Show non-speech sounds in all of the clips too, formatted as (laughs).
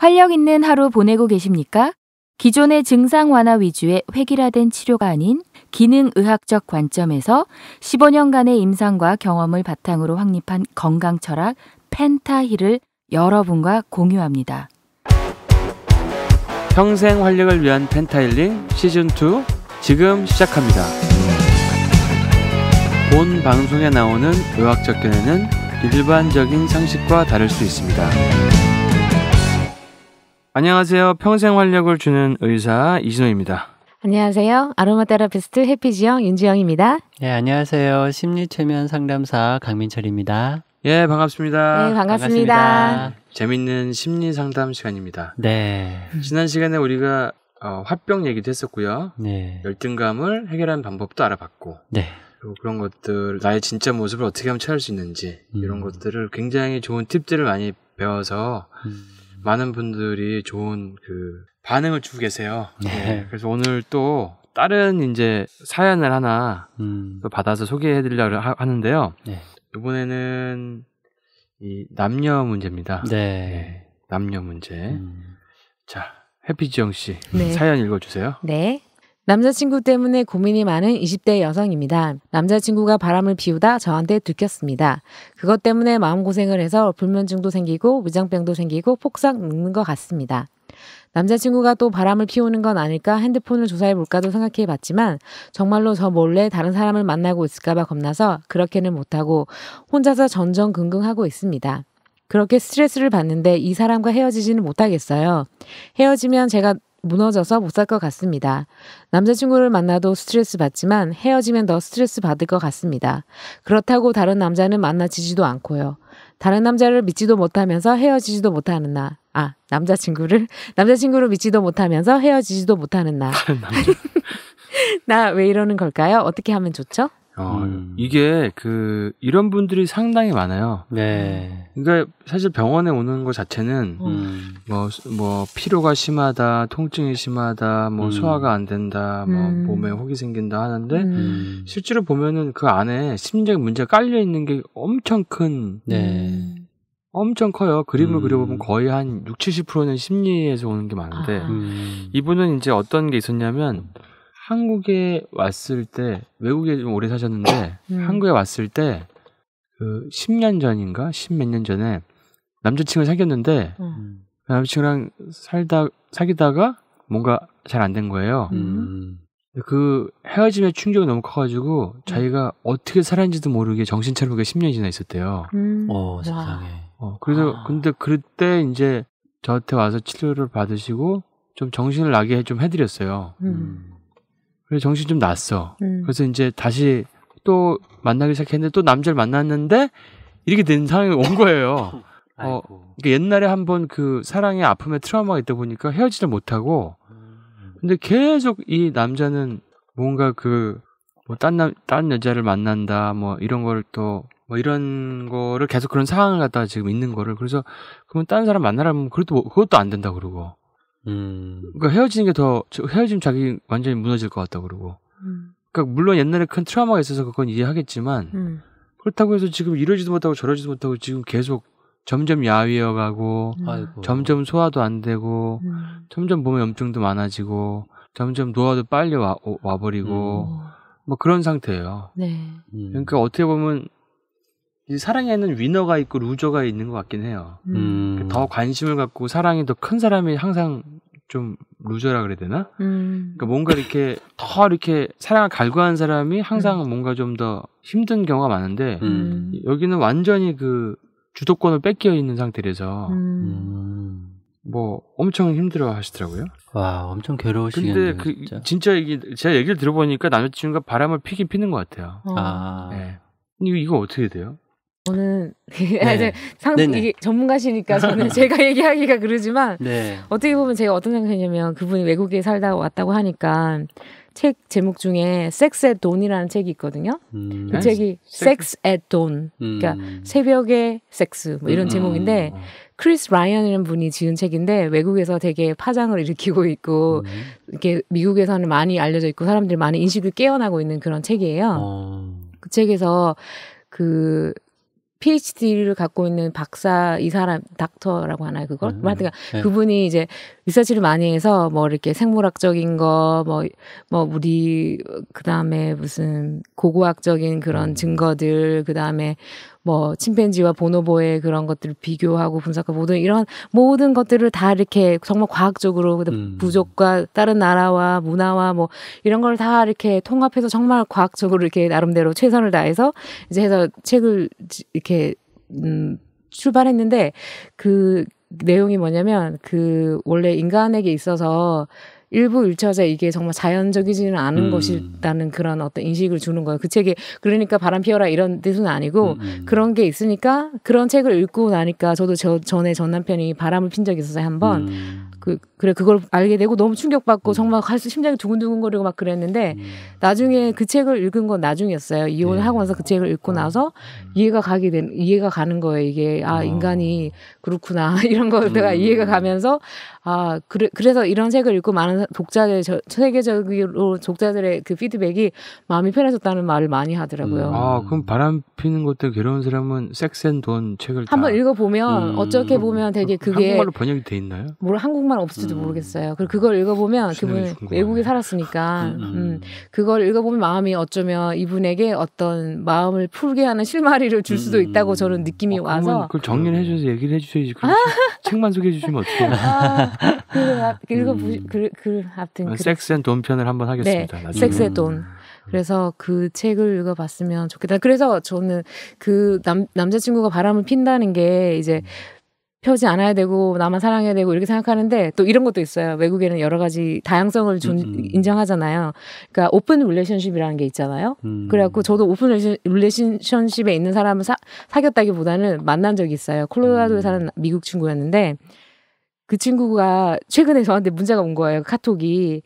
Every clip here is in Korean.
활력 있는 하루 보내고 계십니까? 기존의 증상 완화 위주의 획일화된 치료가 아닌 기능의학적 관점에서 15년간의 임상과 경험을 바탕으로 확립한 건강 철학 펜타힐을 여러분과 공유합니다. 평생 활력을 위한 펜타힐링 시즌2 지금 시작합니다. 본 방송에 나오는 의학적 견해는 일반적인 상식과 다를 수 있습니다. 안녕하세요. 평생 활력을 주는 의사 이진호입니다. 안녕하세요. 아로마 테라피스트 해피지영 윤지영입니다. 네, 안녕하세요. 심리 최면 상담사 강민철입니다. 예, 반갑습니다. 네, 반갑습니다. 반갑습니다. 재밌는 심리 상담 시간입니다. 네. 지난 시간에 우리가 어, 화병 얘기도 했었고요. 네. 열등감을 해결하는 방법도 알아봤고. 네. 그리고 그런 것들, 나의 진짜 모습을 어떻게 하면 찾을 수 있는지, 음. 이런 것들을 굉장히 좋은 팁들을 많이 배워서 음. 많은 분들이 좋은 그 반응을 주고 계세요. 네. 네. 그래서 오늘 또 다른 이제 사연을 하나 음. 또 받아서 소개해드리려고 하, 하는데요. 네. 이번에는 이 남녀 문제입니다. 네. 네. 남녀 문제. 음. 자, 해피지영 씨 네. 사연 읽어주세요. 네. 남자친구 때문에 고민이 많은 20대 여성입니다. 남자친구가 바람을 피우다 저한테 들켰습니다. 그것 때문에 마음고생을 해서 불면증도 생기고 위장병도 생기고 폭삭 늙는 것 같습니다. 남자친구가 또 바람을 피우는 건 아닐까 핸드폰을 조사해볼까도 생각해봤지만 정말로 저 몰래 다른 사람을 만나고 있을까봐 겁나서 그렇게는 못하고 혼자서 전전긍긍하고 있습니다. 그렇게 스트레스를 받는데 이 사람과 헤어지지는 못하겠어요. 헤어지면 제가 무너져서 못 살 것 같습니다. 남자친구를 만나도 스트레스 받지만 헤어지면 더 스트레스 받을 것 같습니다. 그렇다고 다른 남자는 만나지지도 않고요. 다른 남자를 믿지도 못하면서 헤어지지도 못하는 나. 아, 남자친구를? (laughs) 남자친구를 믿지도 못하면서 헤어지지도 못하는 나. (laughs) 나 왜 이러는 걸까요? 어떻게 하면 좋죠? 어, 음. 이게 그 이런 분들이 상당히 많아요. 네. 그러니까 사실 병원에 오는 것 자체는 음. 뭐, 뭐 피로가 심하다, 통증이 심하다, 뭐 음. 소화가 안 된다, 뭐 음. 몸에 혹이 생긴다 하는데 음. 실제로 보면은 그 안에 심리적 문제가 깔려 있는 게 엄청 큰 네. 엄청 커요. 그림을 음. 그려보면 거의 한 6, 70%는 심리에서 오는 게 많은데, 아. 음. 이분은 이제 어떤 게 있었냐면, 한국에 왔을 때 외국에 좀 오래 사셨는데 음. 한국에 왔을 때 그 10년 전인가 10 몇 년 전에 남자친구를 사귀었는데 음. 남자친구랑 살다 사귀다가 뭔가 잘 안 된 거예요. 음. 그 헤어짐의 충격이 너무 커가지고 음. 자기가 어떻게 살았는지도 모르게 정신 차리고 10년이 지나 있었대요. 음. 어 세상에. 어, 그래서 아. 근데 그때 이제 저한테 와서 치료를 받으시고 좀 정신을 나게 좀 해드렸어요. 음. 음. 그래 서 정신 좀 났어. 음. 그래서 이제 다시 또 만나기 시작했는데 또 남자를 만났는데 이렇게 된 상황이 온 거예요. (laughs) 어, 그러니까 옛날에 한번 그 사랑의 아픔에 트라우마가 있다 보니까 헤어지를 못하고 음. 근데 계속 이 남자는 뭔가 그뭐딴 남, 딴 여자를 만난다 뭐 이런 거를 또뭐 이런 거를 계속 그런 상황을 갖다가 지금 있는 거를 그래서 그러면 딴 사람 만나라면 그것도 뭐, 그것도 안 된다 그러고 음. 그러니까 헤어지는 게 더 헤어지면 자기 완전히 무너질 것 같다 그러고. 음. 그러니까 물론 옛날에 큰 트라우마가 있어서 그건 이해하겠지만 음. 그렇다고 해서 지금 이러지도 못하고 저러지도 못하고 지금 계속 점점 야위어가고 아 점점 소화도 안 되고 음. 점점 몸에 염증도 많아지고 점점 노화도 빨리 와, 오, 와버리고 뭐 그런 상태예요. 네. 그러니까 어떻게 보면 사랑에는 위너가 있고 루저가 있는 것 같긴 해요. 음. 음. 더 관심을 갖고 사랑이 더 큰 사람이 항상 좀 루저라 그래야 되나? 음. 그러니까 뭔가 이렇게 더 이렇게 사랑을 갈구하는 사람이 항상 음. 뭔가 좀 더 힘든 경우가 많은데 음. 여기는 완전히 그 주도권을 뺏겨 있는 상태라서 음. 뭐 엄청 힘들어 하시더라고요. 와, 엄청 괴로우시겠네요. 근데 그 진짜. 진짜, 이게 제가 얘기를 들어보니까 남자친구가 바람을 피긴 피는 것 같아요. 어. 아. 네. 이거 어떻게 돼요? 저는 (laughs) 네. 상 이게 전문가시니까 저는 (laughs) 제가 얘기하기가 그러지만 네. 어떻게 보면 제가 어떤 생각이냐면 그분이 외국에 살다 왔다고 하니까 책 제목 중에 Sex at Dawn이라는 책이 있거든요. 음. 그 책이 음. Sex, Sex at Dawn, 그러니까 음. 그러니까 새벽의 섹스 뭐 이런 음. 제목인데 크리스 라이언이라는 분이 지은 책인데 외국에서 되게 파장을 일으키고 있고 음. 이렇게 미국에서는 많이 알려져 있고 사람들이 많은 인식을 깨어나고 있는 그런 책이에요. 어. 그 책에서 그 PhD를 갖고 있는 박사 이 사람 닥터라고 하나요 그걸? 음, 하여튼 네. 그분이 이제 리서치를 많이 해서 뭐 이렇게 생물학적인 거, 뭐, 뭐 우리, 그 다음에 무슨 고고학적인 그런 음. 증거들, 그 다음에 뭐 침팬지와 보노보의 그런 것들을 비교하고 분석하고 모든 이런 모든 것들을 다 이렇게 정말 과학적으로 음. 부족과 다른 나라와 문화와 뭐 이런 걸 다 이렇게 통합해서 정말 과학적으로 이렇게 나름대로 최선을 다해서 이제 해서 책을 이렇게 음 출발했는데 그 내용이 뭐냐면 그 원래 인간에게 있어서 일부 일차자 이게 정말 자연적이지는 않은 음. 것이라는 그런 어떤 인식을 주는 거예요. 그 책에 그러니까 바람 피워라 이런 뜻은 아니고 음, 음. 그런 게 있으니까 그런 책을 읽고 나니까 저도 저 전에 전 남편이 바람을 핀 적이 있어서 한번 음. 그 그래 그걸 알게 되고 너무 충격받고 음. 정말 갈수 심장이 두근두근거리고 막 그랬는데 음. 나중에 그 책을 읽은 건 나중이었어요. 이혼하고 네. 나서 그 책을 읽고 나서 이해가 가게 된 이해가 가는 거예요. 이게 아, 아. 인간이 그렇구나 (laughs) 이런 걸 내가 이해가 가면서 아 그래, 그래서 이런 책을 읽고 많은 독자들 저, 세계적으로 독자들의 그 피드백이 마음이 편해졌다는 말을 많이 하더라고요. 음, 아 그럼 바람 피는 것도 괴로운 사람은 섹스앤돈 책을 한번 읽어보면 음, 어떻게 보면 되게 그게 한국말로 번역이 돼 있나요? 뭘 한국말 없을지도 음. 모르겠어요. 그리고 그걸 읽어보면 그분 외국에 네. 살았으니까 음. 음, 그걸 읽어보면 마음이 어쩌면 이분에게 어떤 마음을 풀게 하는 실마리를 줄 수도 있다고 저는 음. 느낌이 아, 와서 그걸 정리해 주셔서 얘기를 해주셔야지. 아! 책만 소개해 주시면 어떡해 아. 그, 리고보 음. 그, 그, 하여튼. 그, 섹스 앤돈 편을 한번 하겠습니다. 네, 섹스 앤 음. 돈. 그래서 그 책을 읽어봤으면 좋겠다. 그래서 저는 그 남, 남자친구가 바람을 핀다는 게 이제 음. 펴지 않아야 되고 나만 사랑해야 되고 이렇게 생각하는데 또 이런 것도 있어요. 외국에는 여러 가지 다양성을 존, 음. 인정하잖아요. 그러니까 오픈 릴레이션십이라는 게 있잖아요. 음. 그래갖고 저도 오픈 릴레이션십에 있는 사람을 사, 사귀었다기보다는 만난 적이 있어요. 콜로라도에 사는 미국 친구였는데 그 친구가 최근에 저한테 문자가 온 거예요. 카톡이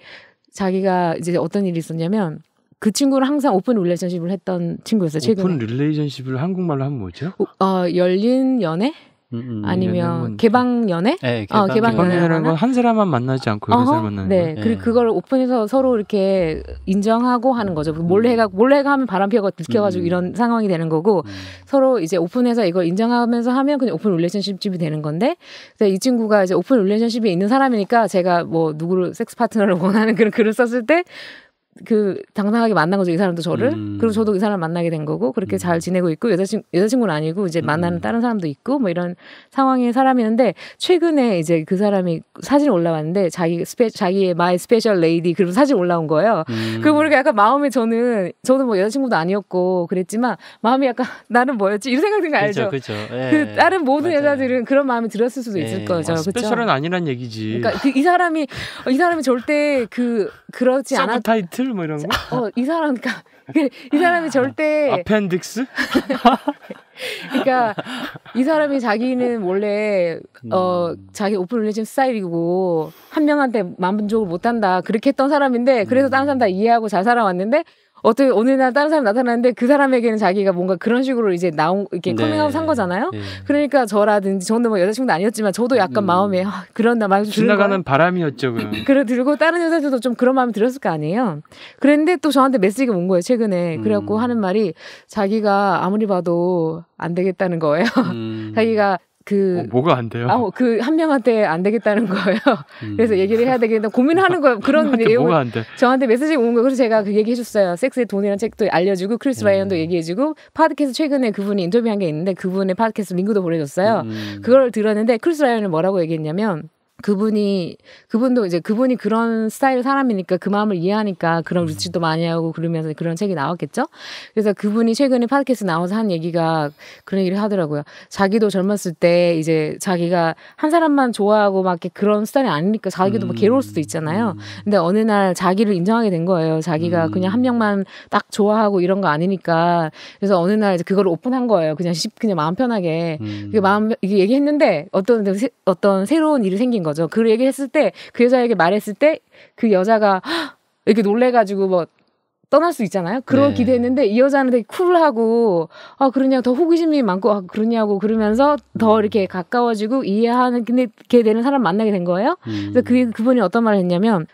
자기가 이제 어떤 일이 있었냐면 그 친구를 항상 오픈 릴레이션십을 했던 친구였어요. 최근에. 오픈 릴레이션십을 한국말로 하면 뭐죠? 어, 열린 연애? 음, 아니면 뭐 개방연애? 네, 개방, 어, 개방연애라는 건 한 사람만 만나지 않고 여러 사람 네. 만나는 네, 네. 그리고 예. 그걸 오픈해서 서로 이렇게 인정하고 하는 거죠. 음. 몰래 해가 몰래 가 하면 바람 피어가 들켜가지고 음. 이런 상황이 되는 거고 음. 서로 이제 오픈해서 이걸 인정하면서 하면 그냥 오픈 릴레이션십이 되는 건데 이 친구가 이제 오픈 릴레이션십이 있는 사람이니까 제가 뭐 누구를 섹스 파트너를 (laughs) 원하는 그런 글을 썼을 때그 당당하게 만난 거죠 이 사람도 저를 음. 그리고 저도 이 사람 을 만나게 된 거고 그렇게 음. 잘 지내고 있고 여자친 여자친구는 아니고 이제 음. 만나는 음. 다른 사람도 있고 뭐 이런 상황의 사람이었는데 최근에 이제 그 사람이 사진 올라왔는데 자기 스페 자기의 마이 스페셜 레이디 그런 사진 올라온 거예요. 음. 그 모르게 약간 마음이 저는 저도뭐 여자친구도 아니었고 그랬지만 마음이 약간 (laughs) 나는 뭐였지 이런 생각 든거 알죠? 그쵸, 그쵸. 예, 그 다른 모든 맞아요. 여자들은 그런 마음이 들었을 수도 예. 있을 거죠. 아, 스페셜은 아니란 얘기지. 그러니까 그이 사람이 이 사람이 절대 그 그렇지 않았. 타이틀 아틀 뭐 이런 거? 어, 이 사람 그러니까 그, 이 사람이 절대 아, 아펜딕스? 그러니까 이 사람이 자기는 원래 어 음. 자기 오픈 릴레이션 스타일이고 한 명한테 만족을 못 한다. 그렇게 했던 사람인데 그래서 다른 사람 다 이해하고 잘 살아왔는데 어떻게 어느 날 다른 사람 이나타났는데그 사람에게는 자기가 뭔가 그런 식으로 이제 나온 이렇게 네. 커밍아웃 한 거잖아요. 네. 그러니까 저라든지 저는 뭐 여자친구도 아니었지만 저도 약간 음. 마음에 아, 그런 나말 지나가는 바람이었죠. 그럼. (laughs) 그래 들고 다른 여자들도 좀 그런 마음 이 들었을 거 아니에요. 그런데 또 저한테 메시지가 온 거예요 최근에. 음. 그래갖고 하는 말이 자기가 아무리 봐도 안 되겠다는 거예요. 음. (laughs) 자기가 그 뭐, 가안 돼요? 아, 뭐 그한 명한테 안 되겠다는 거예요. 음. 그래서 얘기를 해야 되겠다 고민하는 거예요. (laughs) 그런 내용. 뭐가 안 돼? 저한테 메시지 온 거예요. 그래서 제가 그 얘기해 줬어요. 섹스의 돈이라는 책도 알려주고 크리스 음. 라이언도 얘기해 주고 팟캐스트 최근에 그분이 인터뷰한 게 있는데 그분의 팟캐스트 링크도 보내줬어요. 음. 그걸 들었는데 크리스 라이언은 뭐라고 얘기했냐면 그분이 그분도 이제 그분이 그런 스타일 사람이니까 그 마음을 이해하니까 그런 음. 루치도 많이 하고 그러면서 그런 책이 나왔겠죠. 그래서 그분이 최근에 팟캐스트 나와서 한 얘기가 그런 얘기를 하더라고요. 자기도 젊었을 때 이제 자기가 한 사람만 좋아하고 막 이렇게 그런 스타일이 아니니까 자기도 음. 뭐 막 괴로울 수도 음. 있잖아요. 음. 근데 어느 날 자기를 인정하게 된 거예요. 자기가 음. 그냥 한 명만 딱 좋아하고 이런 거 아니니까. 그래서 어느 날 이제 그걸 오픈한 거예요. 그냥 쉽 그냥 마음 편하게. 음. 그게 마음 이게 얘기했는데 어떤 어떤 새로운 일이 생긴 거죠. 그 얘기 했을 때, 그 여자에게 말했을 때, 그 여자가 (gasps) 이렇게 놀래가지고 뭐 떠날 수 있잖아요. 그런 네. 기대했는데 이 여자는 되게 쿨하고 아 그러냐 더 호기심이 많고 아 그러냐고 그러면서 더 음. 이렇게 가까워지고 이해하는 근데 되는 사람 만나게 된 거예요. 음. 그래서 그 그분이 어떤 말을 했냐면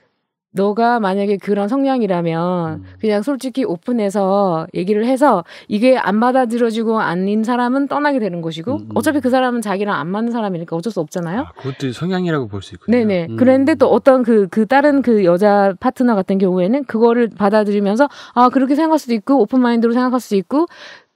너가 만약에 그런 성향이라면 음. 그냥 솔직히 오픈해서 얘기를 해서 이게 안 받아들여지고 아닌 사람은 떠나게 되는 것이고 음, 음. 어차피 그 사람은 자기랑 안 맞는 사람이니까 어쩔 수 없잖아요. 아, 그것도 성향이라고 볼 수있군 네네. 음. 그런데 또 어떤 그, 그 다른 그 여자 파트너 같은 경우에는 그거를 받아들이면서 아, 그렇게 생각할 수도 있고 오픈마인드로 생각할 수도 있고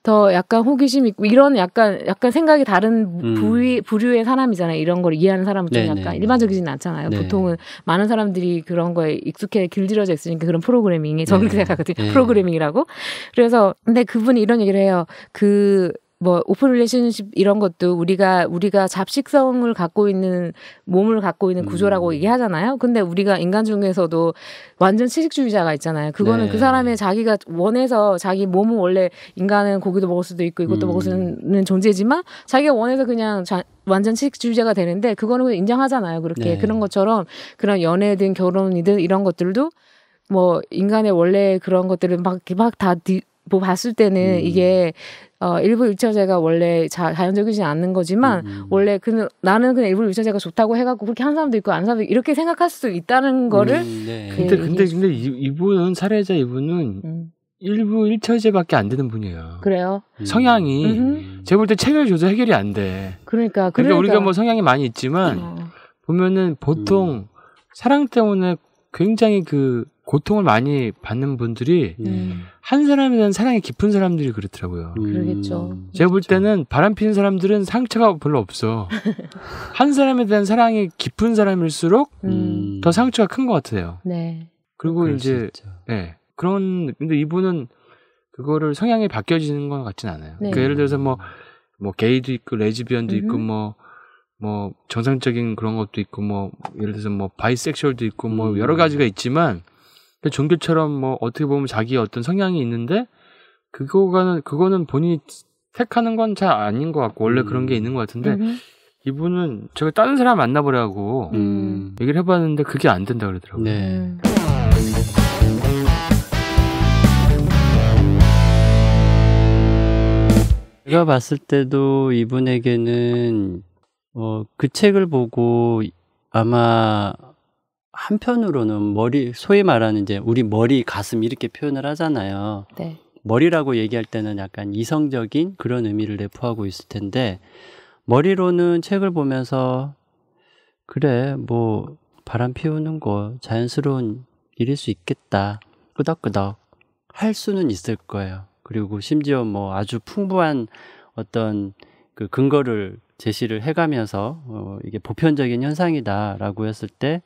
더 약간 호기심 있고 이런 약간 약간 생각이 다른 음. 부위 부류의 사람이잖아요. 이런 걸 이해하는 사람은 좀 네네. 네, 약간 네. 일반적이진 않잖아요. 네. 보통은 많은 사람들이 그런 거에 익숙해 길들여져 있으니까 그런 프로그래밍이 저는 네. 생각하거든요. 네. 프로그래밍이라고. 그래서 근데 그분이 이런 얘기를 해요. 그뭐 오픈 릴레이션십 이런 것도 우리가 우리가 잡식성을 갖고 있는 몸을 갖고 있는 구조라고 음. 얘기하잖아요. 근데 우리가 인간 중에서도 완전 채식주의자가 있잖아요. 그거는 그 네. 그 사람의 자기가 원해서 자기 몸은 원래 인간은 고기도 먹을 수도 있고 이것도 음. 먹을 수 있는 존재지만 자기가 원해서 그냥 자, 완전 채식주의자가 되는데 그거는 인정하잖아요. 그렇게 네. 그런 것처럼 그런 연애든 결혼이든 이런 것들도 뭐 인간의 원래 그런 것들을 막막다뭐 봤을 때는 음. 이게 어, 일부 유체제가 원래 자, 자연적이지 않는 거지만 음. 음. 원래 그 나는 그냥 일부 유체제가 좋다고 해갖고 그렇게 한 사람도 있고 안 사람도 있고 이렇게 생각할 수도 있다는 음, 거를 음, 네. 그 근데 근데 근데 이, 이분은 사례자 이분은 음. 일부 일처제밖에 안 되는 분이에요. 그래요? 음. 성향이 제가 볼때 체결 조사 해결이 안 돼. 그러니까, 그러니까 그러니까, 우리가 뭐 성향이 많이 있지만 어. 보면은 보통 사랑 때문에 굉장히 그 고통을 많이 받는 분들이 네. 한 사람에 대한 사랑이 깊은 사람들이 그렇더라고요. 음. 그러겠죠. 제가 볼 그렇죠. 때는 바람 피는 사람들은 상처가 별로 없어. (laughs) 한 사람에 대한 사랑이 깊은 사람일수록 음. 더 상처가 큰 것 같아요. 네. 그리고 이제 예 네, 그런 근데 이분은 그거를 성향이 바뀌어지는 것 같진 않아요. 네. 그러니까 예를 들어서 뭐뭐 음. 뭐 게이도 있고 레즈비언도 음 있고 뭐, 뭐뭐 정상적인 그런 것도 있고 뭐 예를 들어서 뭐 바이섹슈얼도 있고 뭐 음. 여러 가지가 있지만 종교처럼 뭐 어떻게 보면 자기 의 어떤 성향이 있는데 그거는 그거는 본인이 택하는 건 잘 아닌 것 같고 원래 음. 그런 게 음. 있는 것 같은데 음 이분은 제가 다른 사람 만나보라고 음. 얘기를 해봤는데 그게 안 된다 그러더라고요. 네. 제가 봤을 때도 이분에게는 어, 그 책을 보고 아마 한편으로는 머리 소위 말하는 이제 우리 머리 가슴 이렇게 표현을 하잖아요. 네. 머리라고 얘기할 때는 약간 이성적인 그런 의미를 내포하고 있을 텐데 머리로는 책을 보면서 그래 뭐 바람 피우는 거 자연스러운 일일 수 있겠다 끄덕끄덕 할 수는 있을 거예요. 그리고 심지어 뭐 아주 풍부한 어떤 그 근거를 제시를 해가면서 어 이게 보편적인 현상이다라고 했을 때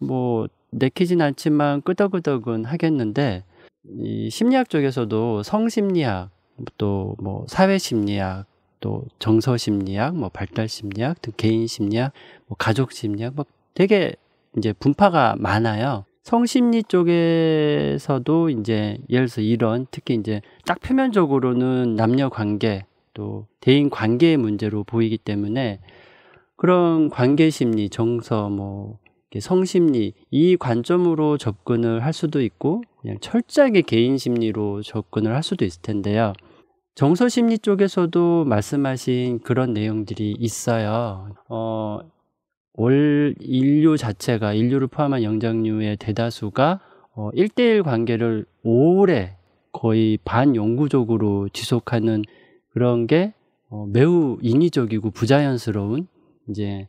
뭐 내키진 않지만 끄덕끄덕은 하겠는데 이 심리학 쪽에서도 성심리학 또 뭐 사회심리학 또 정서심리학 뭐 발달심리학 또 개인심리학 뭐 가족심리학 뭐 되게 이제 분파가 많아요. 성심리 쪽에서도 이제 예를 들어서 이런 특히 이제 딱 표면적으로는 남녀 관계 또 대인 관계의 문제로 보이기 때문에 그런 관계 심리, 정서, 뭐 성심리 이 관점으로 접근을 할 수도 있고 그냥 철저하게 개인 심리로 접근을 할 수도 있을 텐데요. 정서 심리 쪽에서도 말씀하신 그런 내용들이 있어요. 어, 올 인류 자체가 인류를 포함한 영장류의 대다수가 어, 1대1 관계를 오래 거의 반영구적으로 지속하는 그런 게 어, 매우 인위적이고 부자연스러운 이제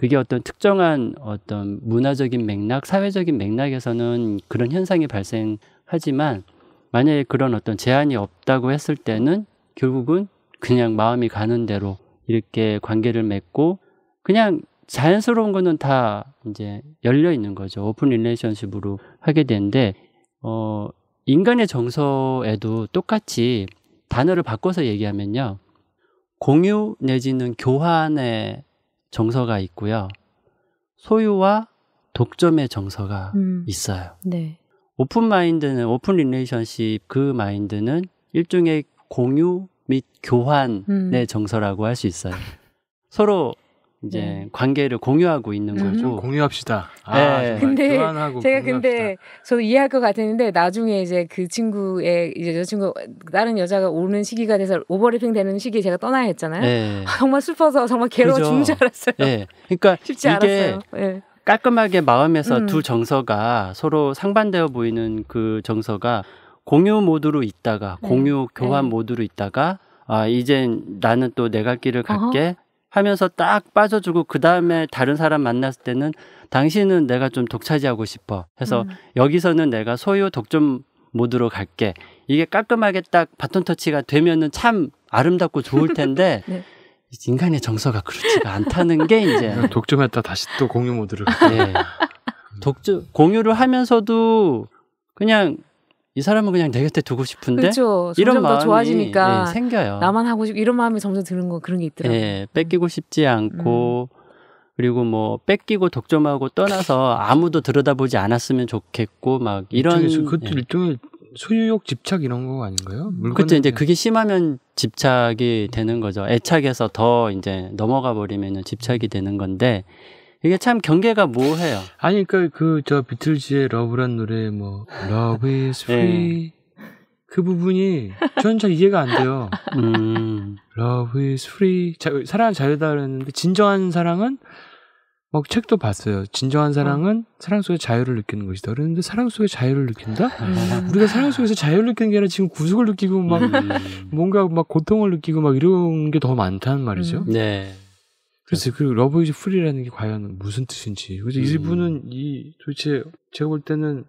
그게 어떤 특정한 어떤 문화적인 맥락, 사회적인 맥락에서는 그런 현상이 발생하지만 만약에 그런 어떤 제한이 없다고 했을 때는 결국은 그냥 마음이 가는 대로 이렇게 관계를 맺고 그냥 자연스러운 거는 다 이제 열려 있는 거죠. 오픈 릴레이션십으로 하게 되는데 어 인간의 정서에도 똑같이 단어를 바꿔서 얘기하면요. 공유 내지는 교환의 정서가 있고요. 소유와 독점의 정서가 음. 있어요. 네. 오픈 마인드는 오픈 릴레이션십 그 마인드는 일종의 공유 및 교환의 음. 정서라고 할 수 있어요. 서로 이제 네. 관계를 공유하고 있는 음. 거죠. 공유합시다. 아, 네. 근데 교환하고 제가 공유합시다. 근데 저도 이해할 것 같았는데 나중에 이제 그 친구의 이제 여자친구 다른 여자가 오는 시기가 돼서 오버래핑 되는 시기에 제가 떠나야 했잖아요. 네. (laughs) 정말 슬퍼서 정말 괴로워 그 죽는 줄 알았어요. 네. 그러니까 (laughs) 쉽지 않았어요. 네. 깔끔하게 마음에서 음. 두 정서가 서로 상반되어 보이는 그 정서가 공유 모드로 있다가 네. 공유 네. 교환 모드로 있다가 아 이젠 나는 또 내 갈 길을 갈게 어허. 하면서 딱 빠져주고 그 다음에 다른 사람 만났을 때는 당신은 내가 좀 독차지하고 싶어 해서 음. 여기서는 내가 소유 독점 모드로 갈게 이게 깔끔하게 딱 바톤 터치가 되면은 참 아름답고 좋을 (laughs) 텐데 네. 인간의 정서가 그렇지가 않다는 게 이제 독점했다 다시 또 공유 모드를 네. 독점 공유를 하면서도 그냥 이 사람은 그냥 내 곁에 두고 싶은데 그렇죠. 이런 마음이 좋아지니까 예, 생겨요. 나만 하고 싶 이런 마음이 점점 드는 거 그런 게 있더라고요. 예, 뺏기고 음. 싶지 않고 음. 그리고 뭐 뺏기고 독점하고 떠나서 아무도 들여다보지 않았으면 좋겠고 막 이런 그것도 예. 일종의 소유욕 집착 이런 거 아닌가요? 그때 이제 그게 심하면 집착이 되는 거죠. 애착에서 더 이제 넘어가 버리면은 집착이 되는 건데 이게 참 경계가 모호해요. 아니 그러니까 그저 비틀즈의 러브란 노래 뭐 Love is 예. free 네. 그 부분이 저는 잘 이해가 안 돼요. 음. Love is free 자, 사랑 은 자유다 그랬는데 진정한 사랑은 뭐 책도 봤어요. 진정한 사랑은 음. 사랑 속에 자유를 느끼는 것이다. 그랬는데 사랑 속에 자유를 느낀다? 음. 우리가 사랑 속에서 자유를 느끼는 게 아니라 지금 구속을 느끼고 막 음. 뭔가 막 고통을 느끼고 막 이런 게 더 많다는 말이죠. 네. 그래서 그 러브 이즈 프리라는 게 과연 무슨 뜻인지. 그래서 음. 이분은 이 도대체 제가 볼 때는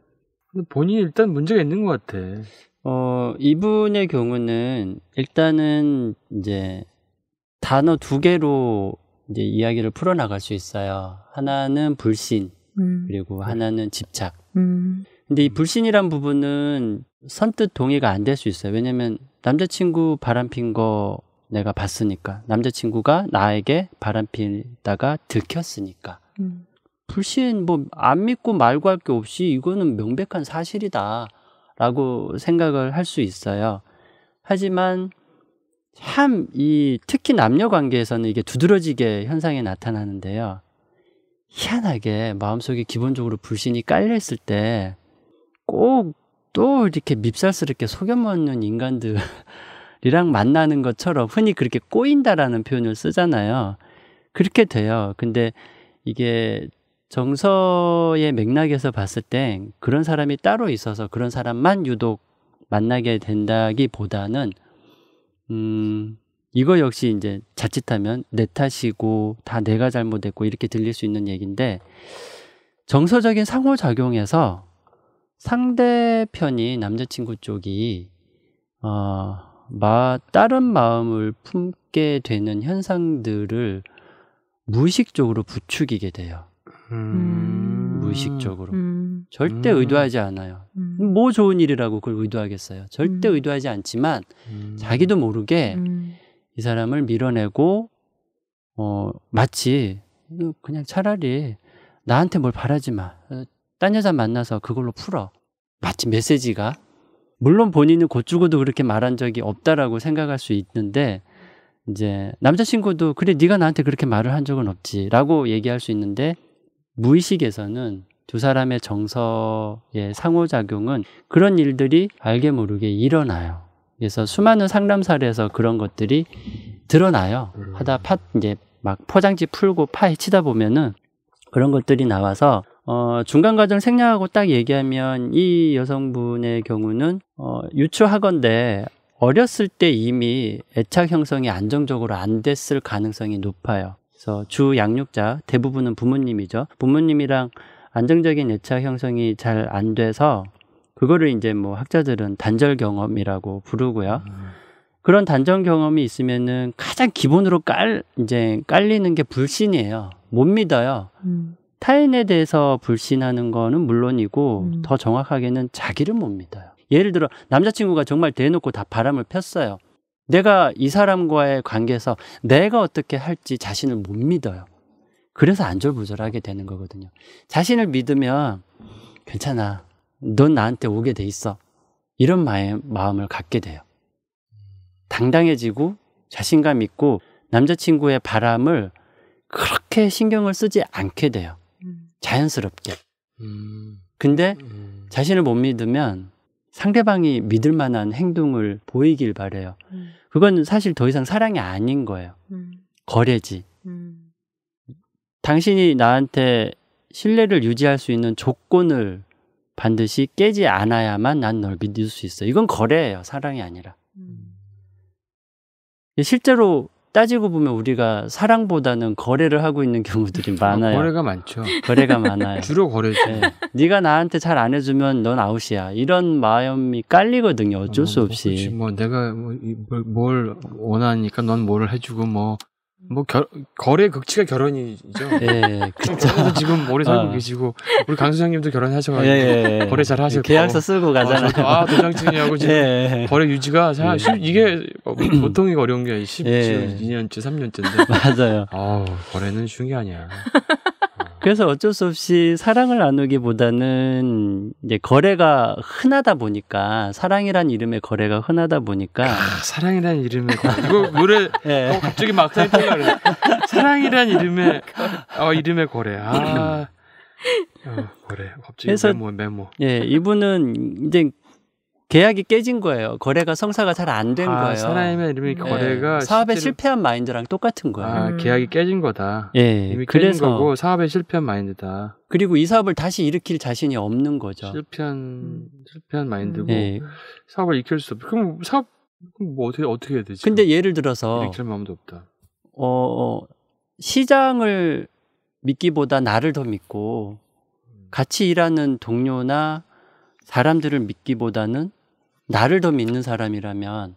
본인이 일단 문제가 있는 것 같아. 어, 이분의 경우는 일단은 이제 단어 두 개로 이제 이야기를 풀어나갈 수 있어요. 하나는 불신, 음. 그리고 네. 하나는 집착. 음. 근데 이 불신이란 부분은 선뜻 동의가 안 될 수 있어요. 왜냐면 남자친구 바람핀 거 내가 봤으니까 남자친구가 나에게 바람피다가 들켰으니까 음. 불신 뭐 안 믿고 말고 할 게 없이 이거는 명백한 사실이다라고 생각을 할 수 있어요. 하지만 참 이 특히 남녀 관계에서는 이게 두드러지게 현상이 나타나는데요. 희한하게 마음속에 기본적으로 불신이 깔려 있을 때 꼭 또 이렇게 밉살스럽게 속여 먹는 인간들 랑 만나는 것처럼 흔히 그렇게 꼬인다라는 표현을 쓰잖아요. 그렇게 돼요. 근데 이게 정서의 맥락에서 봤을 땐 그런 사람이 따로 있어서 그런 사람만 유독 만나게 된다기 보다는, 음, 이거 역시 이제 자칫하면 내 탓이고 다 내가 잘못했고 이렇게 들릴 수 있는 얘기인데, 정서적인 상호작용에서 상대편이 남자친구 쪽이, 어, 마, 다른 마음을 품게 되는 현상들을 무의식적으로 부추기게 돼요. 음. 무의식적으로. 음. 절대 음. 의도하지 않아요. 음. 뭐 좋은 일이라고 그걸 의도하겠어요. 절대 음. 의도하지 않지만 음. 자기도 모르게 이 사람을 밀어내고 어 마치 그냥 차라리 나한테 뭘 바라지 마. 어, 딴 여자 만나서 그걸로 풀어. 마치 메시지가 물론 본인은 곧죽어도 그렇게 말한 적이 없다라고 생각할 수 있는데 이제 남자친구도 그래 네가 나한테 그렇게 말을 한 적은 없지라고 얘기할 수 있는데 무의식에서는 두 사람의 정서의 상호작용은 그런 일들이 알게 모르게 일어나요. 그래서 수많은 상담 사례에서 그런 것들이 드러나요. 음. 하다 파 이제 막 포장지 풀고 파헤치다 보면은 그런 것들이 나와서 어, 중간 과정 생략하고 딱 얘기하면 이 여성분의 경우는 어, 유추하건데 어렸을 때 이미 애착 형성이 안정적으로 안 됐을 가능성이 높아요. 그래서 주 양육자 대부분은 부모님이죠. 부모님이랑 안정적인 애착 형성이 잘 안 돼서 그거를 이제 뭐 학자들은 단절 경험이라고 부르고요. 음. 그런 단절 경험이 있으면은 가장 기본으로 깔 이제 깔리는 게 불신이에요. 못 믿어요. 음. 타인에 대해서 불신하는 거는 물론이고 음. 더 정확하게는 자기를 못 믿어요. 예를 들어 남자친구가 정말 대놓고 다 바람을 폈어요. 내가 이 사람과의 관계에서 내가 어떻게 할지 자신을 못 믿어요. 그래서 안절부절하게 되는 거거든요. 자신을 믿으면 괜찮아. 넌 나한테 오게 돼 있어. 이런 마음을 갖게 돼요. 당당해지고 자신감 있고 남자친구의 바람을 그렇게 신경을 쓰지 않게 돼요. 자연스럽게. 음. 근데 음. 자신을 못 믿으면 상대방이 믿을 만한 행동을 보이길 바래요. 음. 그건 사실 더 이상 사랑이 아닌 거예요. 거래지. 당신이 나한테 신뢰를 유지할 수 있는 조건을 반드시 깨지 않아야만 난 널 믿을 수 있어. 이건 거래예요. 사랑이 아니라. 실제로 따지고 보면 우리가 사랑보다는 거래를 하고 있는 경우들이 아, 많아요. 거래가 많죠. 거래가 많아요. (laughs) 주로 거래죠. 네. 네가 나한테 잘 안 해주면 넌 아웃이야. 이런 마음이 깔리거든요. 어쩔 어, 수 없이. 그치, 뭐 내가 뭐, 뭘 원하니까 넌 뭘 해주고 뭐뭐 결, 거래 극치가 결혼이죠. 예, (laughs) 그렇죠. 지금 오래 살고 어. 계시고 우리 강 소장님도 결혼하셔가지고 예, 예. 예. 거래 잘 하실 고 계약서 쓰고 아, 가잖아요. 아 도장증이하고 지금 예, 거래 유지가 사, 이게 어, (clears throat) 보통이 어려운 게 12년째, 3년째인데 (laughs) 맞아요. 아 거래는 쉬운 게 아니야. 그래서 어쩔 수 없이 사랑을 나누기보다는 이제 거래가 흔하다 보니까 사랑이란 이름의 거래가 흔하다 보니까 아, 사랑이란 이름의 이거 (laughs) 노래 네. 어, 갑자기 막생각나 사랑이란 이름의 어 이름의 거래. 아. 음. 어, 거래. 갑자기 그래서, 메모 메모. 예, 이분은 이제 계약이 깨진 거예요. 거래가 성사가 잘 안된 아, 거예요. 아, 사람의 이름이 네. 거래가 사업에 실제로... 실패한 마인드랑 똑같은 거예요. 아, 음. 계약이 깨진 거다. 예. 이미 그래서 거고 사업에 실패한 마인드다. 그리고 이 사업을 다시 일으킬 자신이 없는 거죠. 실패한 실패한 마인드고 예. 사업을 일으킬 수 없. 그럼 사업 그럼 뭐 어떻게 어떻게 해야 되지? 근데 예를 들어서 일으킬 마음도 없다. 어, 어 시장을 믿기보다 나를 더 믿고 음. 같이 일하는 동료나 사람들을 믿기보다는 나를 더 믿는 사람이라면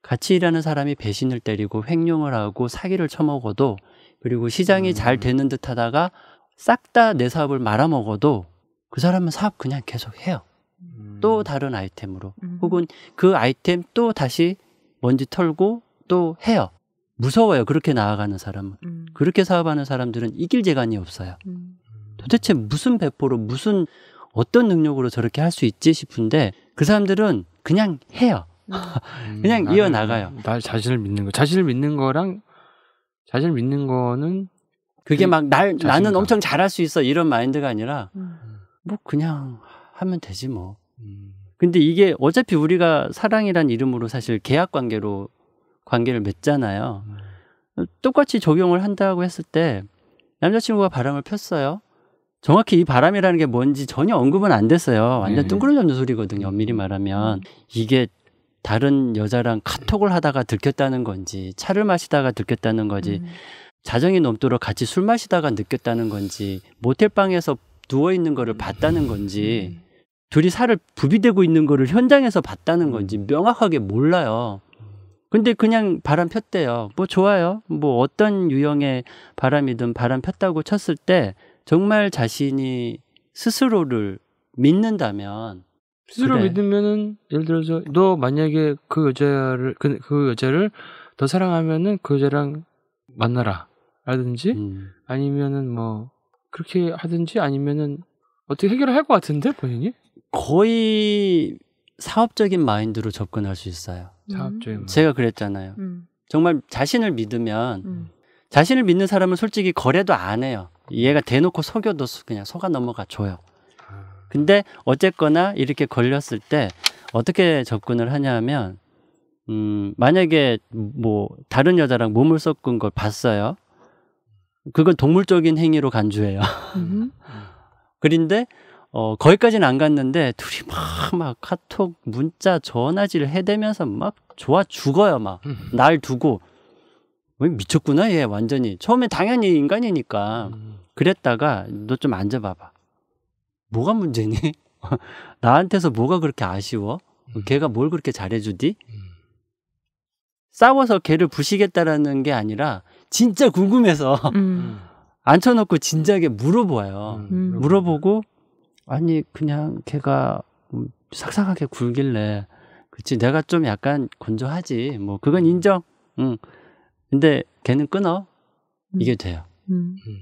같이 일하는 사람이 배신을 때리고 횡령을 하고 사기를 쳐먹어도 그리고 시장이 음. 잘 되는 듯 하다가 싹 다 내 사업을 말아먹어도 그 사람은 사업 그냥 계속 해요. 음. 또 다른 아이템으로. 음. 혹은 그 아이템 또 다시 먼지 털고 또 해요. 무서워요. 그렇게 나아가는 사람은. 음. 그렇게 사업하는 사람들은 이길 재간이 없어요. 음. 도대체 무슨 배포로 무슨 어떤 능력으로 저렇게 할 수 있지 싶은데 그 사람들은 그냥 해요. 음. (laughs) 그냥 이어 나가요. 날 자신을 믿는 거. 자신을 믿는 거랑 자신을 믿는 거는 그게 그 막날 나는 엄청 잘할 수 있어 이런 마인드가 아니라 음. 뭐 그냥 하면 되지 뭐. 음. 근데 이게 어차피 우리가 사랑이란 이름으로 사실 계약 관계로 관계를 맺잖아요. 음. 똑같이 적용을 한다고 했을 때 남자친구가 바람을 폈어요. 정확히 이 바람이라는 게 뭔지 전혀 언급은 안 됐어요. 완전 네. 뜬구름잡는 소리거든요. 엄밀히 음. 말하면 이게 다른 여자랑 카톡을 하다가 들켰다는 건지 차를 마시다가 들켰다는 거지 음. 자정이 넘도록 같이 술 마시다가 느꼈다는 건지 모텔 방에서 누워 있는 거를 봤다는 건지 음. 둘이 살을 부비대고 있는 거를 현장에서 봤다는 건지 명확하게 몰라요. 근데 그냥 바람 폈대요. 뭐 좋아요. 뭐 어떤 유형의 바람이든 바람 폈다고 쳤을 때 정말 자신이 스스로를 믿는다면 스스로 그래. 믿으면은 예를 들어서 너 만약에 그 여자를 그, 그 여자를 더 사랑하면은 그 여자랑 만나라 라든지 음. 아니면은 뭐 그렇게 하든지 아니면은 어떻게 해결을 할 것 같은데 본인이 거의 사업적인 마인드로 접근할 수 있어요. 음. 사업적인 음. 제가 그랬잖아요. 음. 정말 자신을 믿으면 음. 자신을 믿는 사람은 솔직히 거래도 안 해요. 얘가 대놓고 속여도 그냥 속아 넘어가 줘요. 아. 근데 어쨌거나 이렇게 걸렸을 때 어떻게 접근을 하냐면 음 만약에 뭐 다른 여자랑 몸을 섞은 걸 봤어요. 그건 동물적인 행위로 간주해요. 음. (laughs) 그런데 어 거기까지는 안 갔는데 둘이 막막 막 카톡 문자 전화질 해대면서 막 좋아 죽어요 막 날 (laughs) 두고 어, 미쳤구나 얘 완전히 처음에 당연히 인간이니까 음. 그랬다가 너 좀 앉아봐봐 뭐가 문제니 (laughs) 나한테서 뭐가 그렇게 아쉬워 음. 걔가 뭘 그렇게 잘해주디 음. 싸워서 걔를 부시겠다라는 게 아니라 진짜 궁금해서 (laughs) 음. 앉혀놓고 진지하게물어보아요 음. 물어보고 아니 그냥 걔가 삭삭하게 굴길래 그치 내가 좀 약간 건조하지 뭐 그건 인정. 응. 근데 걔는 끊어. 음. 이게 돼요. 음. 음.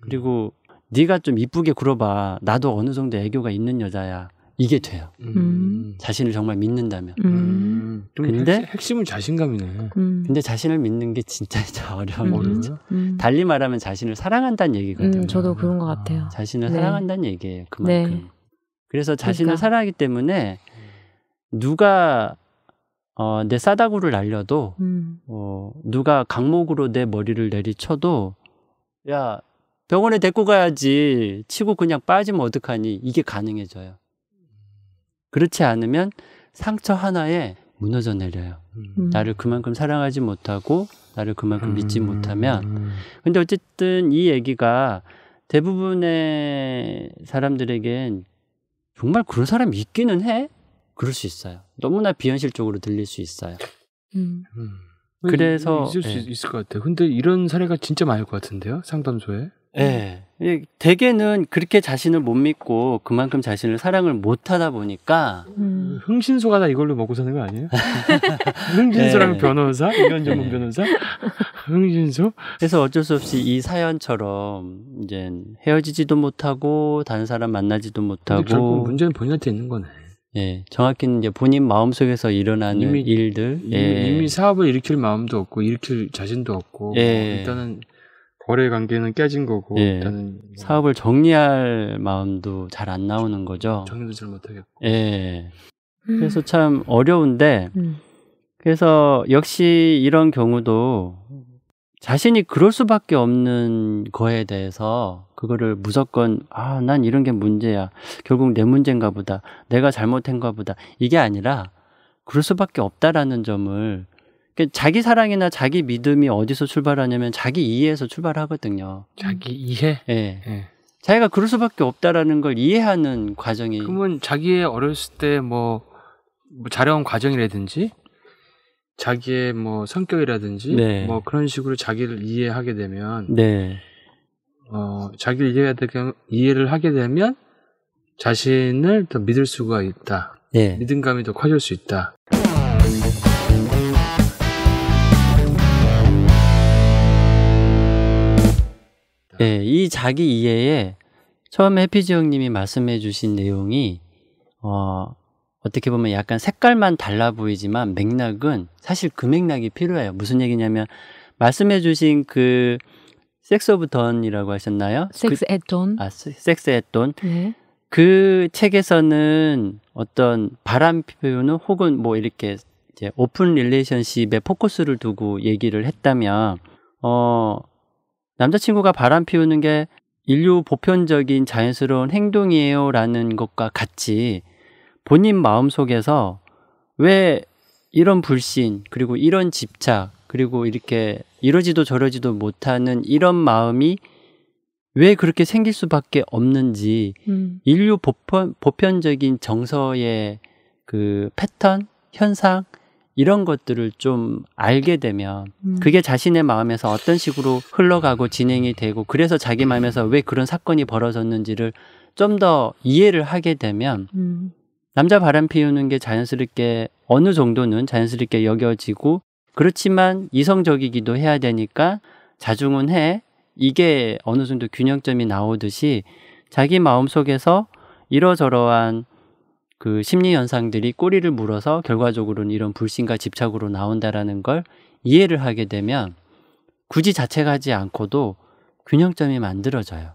그리고 네가 좀 이쁘게 굴어봐. 나도 어느 정도 애교가 있는 여자야. 이게 돼요. 음. 음. 자신을 정말 믿는다면. 음. 근데 핵심은 자신감이네. 근데 자신을 믿는 게 진짜 (laughs) 어려운 음. 일이죠. 달리 말하면 자신을 사랑한다는 얘기거든요. 저도 그런 것 같아요. 자신을 네. 사랑한다는 얘기예요. 그만큼. 네. 그래서 자신을 그러니까. 사랑하기 때문에 누가 어, 내 싸다구를 날려도 음. 어, 누가 강목으로 내 머리를 내리쳐도 야 병원에 데리고 가야지 치고 그냥 빠지면 어떡하니 이게 가능해져요. 그렇지 않으면 상처 하나에 무너져 내려요. 음. 나를 그만큼 사랑하지 못하고 나를 그만큼 믿지 음. 못하면 근데 어쨌든 이 얘기가 대부분의 사람들에겐 정말 그런 사람이 있기는 해. 그럴 수 있어요. 너무나 비현실적으로 들릴 수 있어요. 음. 음. 음. 그래서 있을 수 예. 있을 것 같아요. 근데 이런 사례가 진짜 많을 것 같은데요, 상담소에. 예. 네. 대개는 그렇게 자신을 못 믿고 그만큼 자신을 사랑을 못 하다 보니까 음. 흥신소가 다 이걸로 먹고 사는 거 아니에요? (laughs) 흥신소랑 네. 변호사, 이런 전문 예. 변호사, 흥신소. 그래서 어쩔 수 없이 이 사연처럼 이제 헤어지지도 못하고 다른 사람 만나지도 못하고. 결국 문제는 본인한테 있는 거네. 예, 정확히는 이제 본인 마음속에서 일어나는 이미, 일들. 이미, 예. 이미, 사업을 일으킬 마음도 없고 일으킬 자신도 없고 뭐 예. 일단은 거래 관계는 깨진 거고 예. 일단은 뭐 사업을 정리할 마음도 잘 안 나오는 거죠. 정리도 잘 못하겠고. 예. 그래서 음. 참 어려운데 음. 그래서 역시 이런 경우도 자신이 그럴 수밖에 없는 거에 대해서 그거를 무조건 아, 난 이런 게 문제야. 결국 내 문제인가 보다. 내가 잘못한가 보다. 이게 아니라 그럴 수밖에 없다라는 점을 그러니까 자기 사랑이나 자기 믿음이 어디서 출발하냐면 자기 이해에서 출발하거든요. 자기 이해? 예. 네. 네. 자기가 그럴 수밖에 없다라는 걸 이해하는 과정이. 그러면 자기의 어렸을 때뭐 뭐, 뭐 자려온 과정이라든지 자기의 뭐 성격이라든지 네. 뭐 그런 식으로 자기를 이해하게 되면 네. 어, 자기를 이해해야 되 이해를 하게 되면 자신을 더 믿을 수가 있다. 네. 믿음감이 더 커질 수 있다. 네, 이 자기 이해에 처음에 해피지 형님이 말씀해 주신 내용이 어, 어떻게 보면 약간 색깔만 달라 보이지만 맥락은 사실 그 맥락이 필요해요. 무슨 얘기냐면 말씀해 주신 그 섹스 오브 던이라고 하셨나요? 섹스 그, 돈 아, 섹스 앳돈. 네. 그 책에서는 어떤 바람 표현은 혹은 뭐 이렇게 이제 오픈 릴레이션십에 포커스를 두고 얘기를 했다면 어 남자친구가 바람 피우는 게 인류 보편적인 자연스러운 행동이에요라는 것과 같이 본인 마음속에서 왜 이런 불신, 그리고 이런 집착, 그리고 이렇게 이러지도 저러지도 못하는 이런 마음이 왜 그렇게 생길 수밖에 없는지 음. 인류 보편, 보편적인 정서의 그 패턴, 현상 이런 것들을 좀 알게 되면 음. 그게 자신의 마음에서 어떤 식으로 흘러가고 진행이 되고 그래서 자기 마음에서 왜 그런 사건이 벌어졌는지를 좀 더 이해를 하게 되면 음. 남자 바람 피우는 게 자연스럽게 어느 정도는 자연스럽게 여겨지고 그렇지만 이성적이기도 해야 되니까 자중은 해. 이게 어느 정도 균형점이 나오듯이 자기 마음속에서 이러저러한 그 심리 현상들이 꼬리를 물어서 결과적으로는 이런 불신과 집착으로 나온다라는 걸 이해를 하게 되면 굳이 자책하지 않고도 균형점이 만들어져요.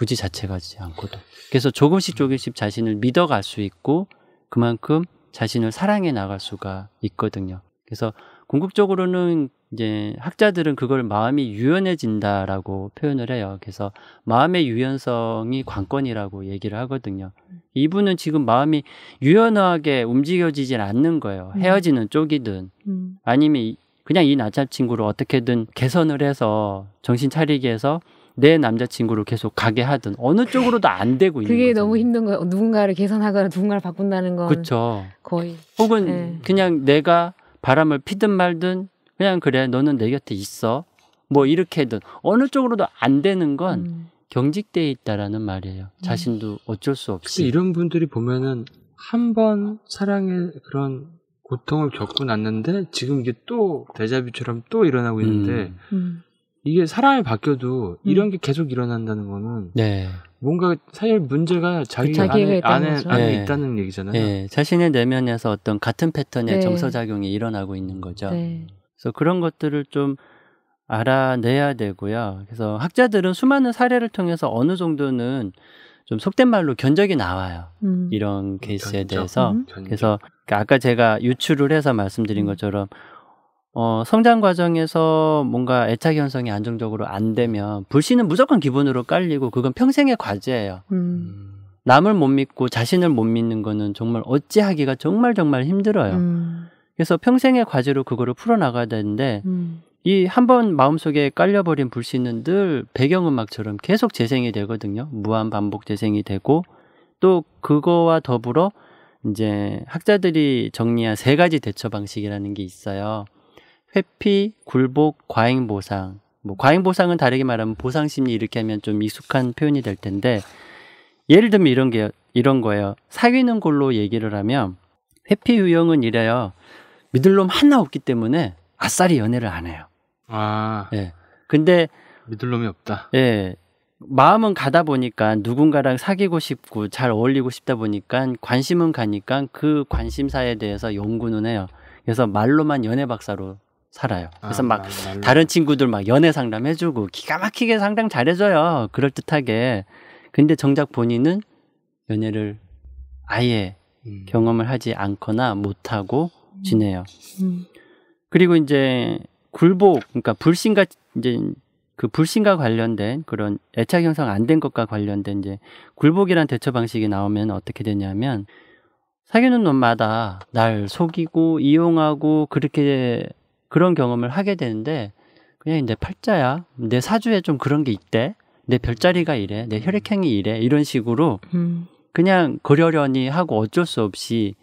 굳이 자책하지 않고도. 그래서 조금씩 조금씩 자신을 믿어갈 수 있고 그만큼 자신을 사랑해 나갈 수가 있거든요. 그래서 궁극적으로는 이제 학자들은 그걸 마음이 유연해진다라고 표현을 해요. 그래서 마음의 유연성이 관건이라고 얘기를 하거든요. 음. 이분은 지금 마음이 유연하게 움직여지질 않는 거예요. 음. 헤어지는 쪽이든 음. 아니면 그냥 이낯자친구를 어떻게든 개선을 해서 정신 차리게 해서 내 남자친구를 계속 가게 하든 어느 쪽으로도 안 되고 있는 그게 거잖아요. 너무 힘든 거예요. 누군가를 개선하거나 누군가를 바꾼다는 건 그쵸. 거의 혹은 네. 그냥 내가 바람을 피든 말든 그냥 그래 너는 내 곁에 있어 뭐 이렇게든 어느 쪽으로도 안 되는 건 음. 경직돼 있다라는 말이에요. 음. 자신도 어쩔 수 없이 이런 분들이 보면은 한 번 사랑의 그런 고통을 겪고 났는데 지금 이게 또 대자뷰처럼 또 일어나고 있는데 음. 음. 이게 사람이 바뀌어도 이런 음. 게 계속 일어난다는 거는 네. 뭔가 사실 문제가 자기 안에, 안에, 거죠. 안에 네. 있다는 얘기잖아요. 네. 자신의 내면에서 어떤 같은 패턴의 네. 정서작용이 일어나고 있는 거죠. 네. 그래서 그런 것들을 좀 알아내야 되고요. 그래서 학자들은 수많은 사례를 통해서 어느 정도는 좀 속된 말로 견적이 나와요. 음. 이런 케이스에 견적? 대해서. 음. 그래서 아까 제가 유추를 해서 말씀드린 음. 것처럼 어, 성장 과정에서 뭔가 애착 현상이 안정적으로 안 되면 불씨는 무조건 기본으로 깔리고 그건 평생의 과제예요. 음. 음. 남을 못 믿고 자신을 못 믿는 거는 정말 어찌하기가 정말 정말 힘들어요. 음. 그래서 평생의 과제로 그거를 풀어나가야 되는데 음. 이한 번 마음속에 깔려버린 불씨는 늘 배경음악처럼 계속 재생이 되거든요. 무한 반복 재생이 되고 또 그거와 더불어 이제 학자들이 정리한 세 가지 대처 방식이라는 게 있어요. 회피, 굴복, 과잉 보상. 뭐 과잉 보상은 다르게 말하면 보상 심리 이렇게 하면 좀 익숙한 표현이 될 텐데 예를 들면 이런 게 이런 거예요. 사귀는 걸로 얘기를 하면 회피 유형은 이래요. 믿을 놈 하나 없기 때문에 아싸리 연애를 안 해요. 아. 예. 근데 믿을 놈이 없다. 예. 마음은 가다 보니까 누군가랑 사귀고 싶고 잘 어울리고 싶다 보니까 관심은 가니까 그 관심사에 대해서 연구는 해요. 그래서 말로만 연애 박사로 살아요. 아, 그래서 아, 막 아, 다른 친구들 막 연애 상담해주고 기가 막히게 상담 잘해줘요. 그럴 듯하게. 근데 정작 본인은 연애를 아예 음. 경험을 하지 않거나 못하고 음. 지내요. 음. 그리고 이제 굴복, 그러니까 불신과 이제 그 불신과 관련된 그런 애착 형성 안 된 것과 관련된 이제 굴복이란 대처 방식이 나오면 어떻게 되냐면 사귀는 놈마다 날 속이고 이용하고 그렇게 그런 경험을 하게 되는데 그냥 내 팔자야 내 사주에 좀 그런 게 있대 내 별자리가 이래 내 혈액형이 이래 이런 식으로 음. 그냥 그러려니 하고 어쩔 수 없이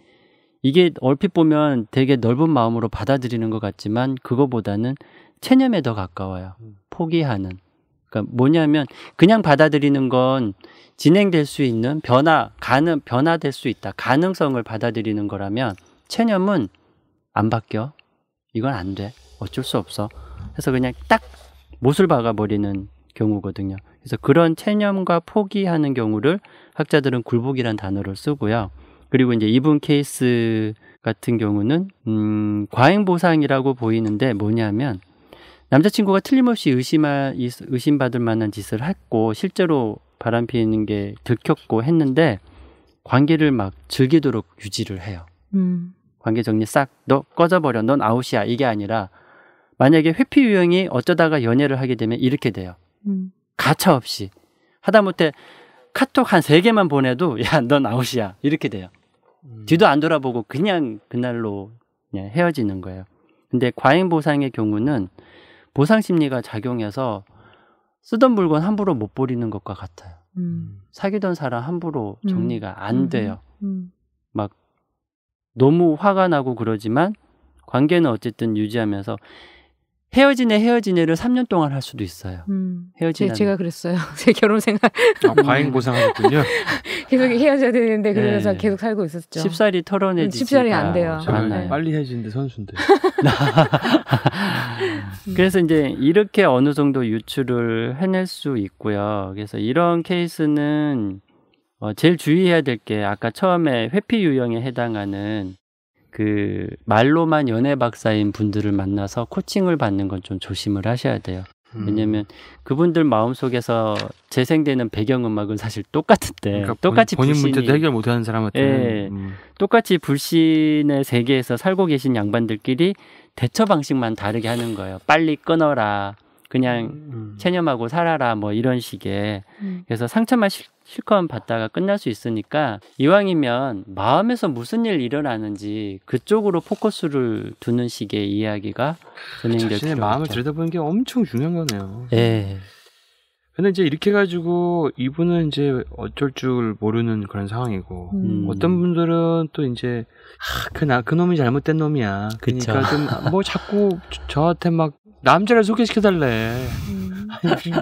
이게 얼핏 보면 되게 넓은 마음으로 받아들이는 것 같지만 그거보다는 체념에 더 가까워요 음. 포기하는 그러니까 뭐냐면 그냥 받아들이는 건 진행될 수 있는 변화 가능 변화될 수 있다 가능성을 받아들이는 거라면 체념은 안 바뀌어 이건 안 돼. 어쩔 수 없어. 해서 그냥 딱 못을 박아버리는 경우거든요. 그래서 그런 체념과 포기하는 경우를 학자들은 굴복이란 단어를 쓰고요. 그리고 이제 이분 케이스 같은 경우는 음, 과잉 보상이라고 보이는데 뭐냐면 남자친구가 틀림없이 의심하, 의심받을 만한 짓을 했고 실제로 바람 피는 게 들켰고 했는데 관계를 막 즐기도록 유지를 해요. 음. 관계 정리 싹 너 꺼져버려 넌 아웃이야 이게 아니라 만약에 회피 유형이 어쩌다가 연애를 하게 되면 이렇게 돼요. 음. 가차 없이 하다못해 카톡 한 세 개만 보내도 야 넌 아웃이야 이렇게 돼요. 음. 뒤도 안 돌아보고 그냥 그날로 그냥 예, 헤어지는 거예요. 근데 과잉 보상의 경우는 보상 심리가 작용해서 쓰던 물건 함부로 못 버리는 것과 같아요. 음. 사귀던 사람 함부로 음. 정리가 안 돼요. 음. 음. 막 너무 화가 나고 그러지만 관계는 어쨌든 유지하면서 헤어지네 헤어지네를 3년 동안 할 수도 있어요. 음, 헤어지네. 제가 그랬어요. (laughs) 제 결혼 생활. 아, 과잉 보상하셨군요 (laughs) 계속 헤어져야 되는데 그러면서 네. 계속 살고 있었죠. 십살이 털어내지. 음, 십살이 안 돼요. 안 아, 빨리 헤어지는데 선수인데. (laughs) 그래서 이제 이렇게 어느 정도 유출을 해낼 수 있고요. 그래서 이런 케이스는 어, 제일 주의해야 될 게 아까 처음에 회피 유형에 해당하는 그 말로만 연애 박사인 분들을 만나서 코칭을 받는 건 좀 조심을 하셔야 돼요. 음. 왜냐면 그분들 마음속에서 재생되는 배경음악은 사실 똑같은데 그러니까 똑같이 본인 불신이, 문제도 해결 못하는 사람한테 예, 음. 똑같이 불신의 세계에서 살고 계신 양반들끼리 대처 방식만 다르게 하는 거예요. 빨리 끊어라. 그냥 음. 체념하고 살아라 뭐 이런 식의 음. 그래서 상처만 실, 실컷 받다가 끝날 수 있으니까 이왕이면 마음에서 무슨 일 일어나는지 그쪽으로 포커스를 두는 식의 이야기가 진행될 그 자신의 마음을 들여다보는 게 엄청 중요한 거네요. 예. 근데 이제 이렇게 가지고 이분은 이제 어쩔 줄 모르는 그런 상황이고 음. 어떤 분들은 또 이제 아, 그나 그놈이 잘못된 놈이야. 그러니까 그쵸. 그러니까 좀뭐 자꾸 저한테 막 남자를 소개시켜달래. 음.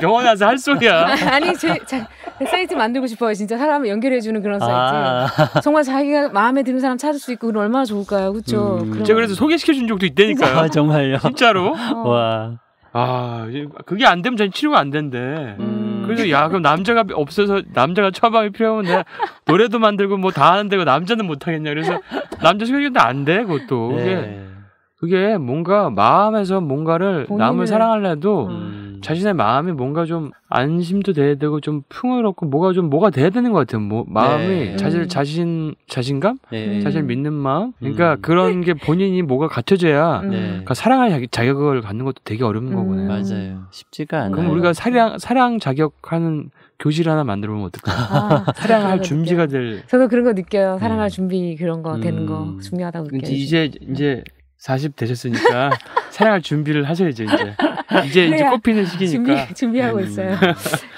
병원 와서 할 소리야. (laughs) 아니, 제, 자, 사이트 만들고 싶어요. 진짜 사람을 연결해주는 그런 사이트. 아. 정말 자기가 마음에 드는 사람 찾을 수 있고, 그 얼마나 좋을까요? 그쵸? 음. 제가 그래서 소개시켜준 적도 있다니까요. 아, 정말요? 진짜로? 어. 와. 아, 그게 안 되면 전 치료가 안 된대. 음. 그래서 야, 그럼 남자가 없어서 남자가 처방이 필요하면 내가 노래도 만들고 뭐 다 하는데 남자는 못 하겠냐. 그래서 남자 소개시켜는데 안 돼, 그것도. 네. 그게 뭔가 마음에서 뭔가를 본인을... 남을 사랑할래도 음. 자신의 마음이 뭔가 좀 안심도 돼야 되고 좀 풍요롭고 뭐가 좀 뭐가 돼야 되는 것 같아요. 뭐 마음이 네. 자신 음. 자신 자신감, 네. 자신 믿는 마음. 그러니까 음. 그런 게 본인이 뭐가 갖춰져야 음. 네. 그러니까 사랑할 자격을 갖는 것도 되게 어려운 음. 거군요. 맞아요. 쉽지가 않아요. 그럼 우리가 사랑 사랑 자격하는 교실 하나 만들어 보면 어떨까? 아, (laughs) 사랑할 준비가 될. 저도 그런 거 느껴요. 사랑할 음. 준비 그런 거 되는 거 중요하다고 느껴요. 이제 이제 40 되셨으니까 사랑할 (laughs) 준비를 하셔야죠, 이제. 이제 이제 꽃피는 시기니까. 준비, 하고 음. 있어요.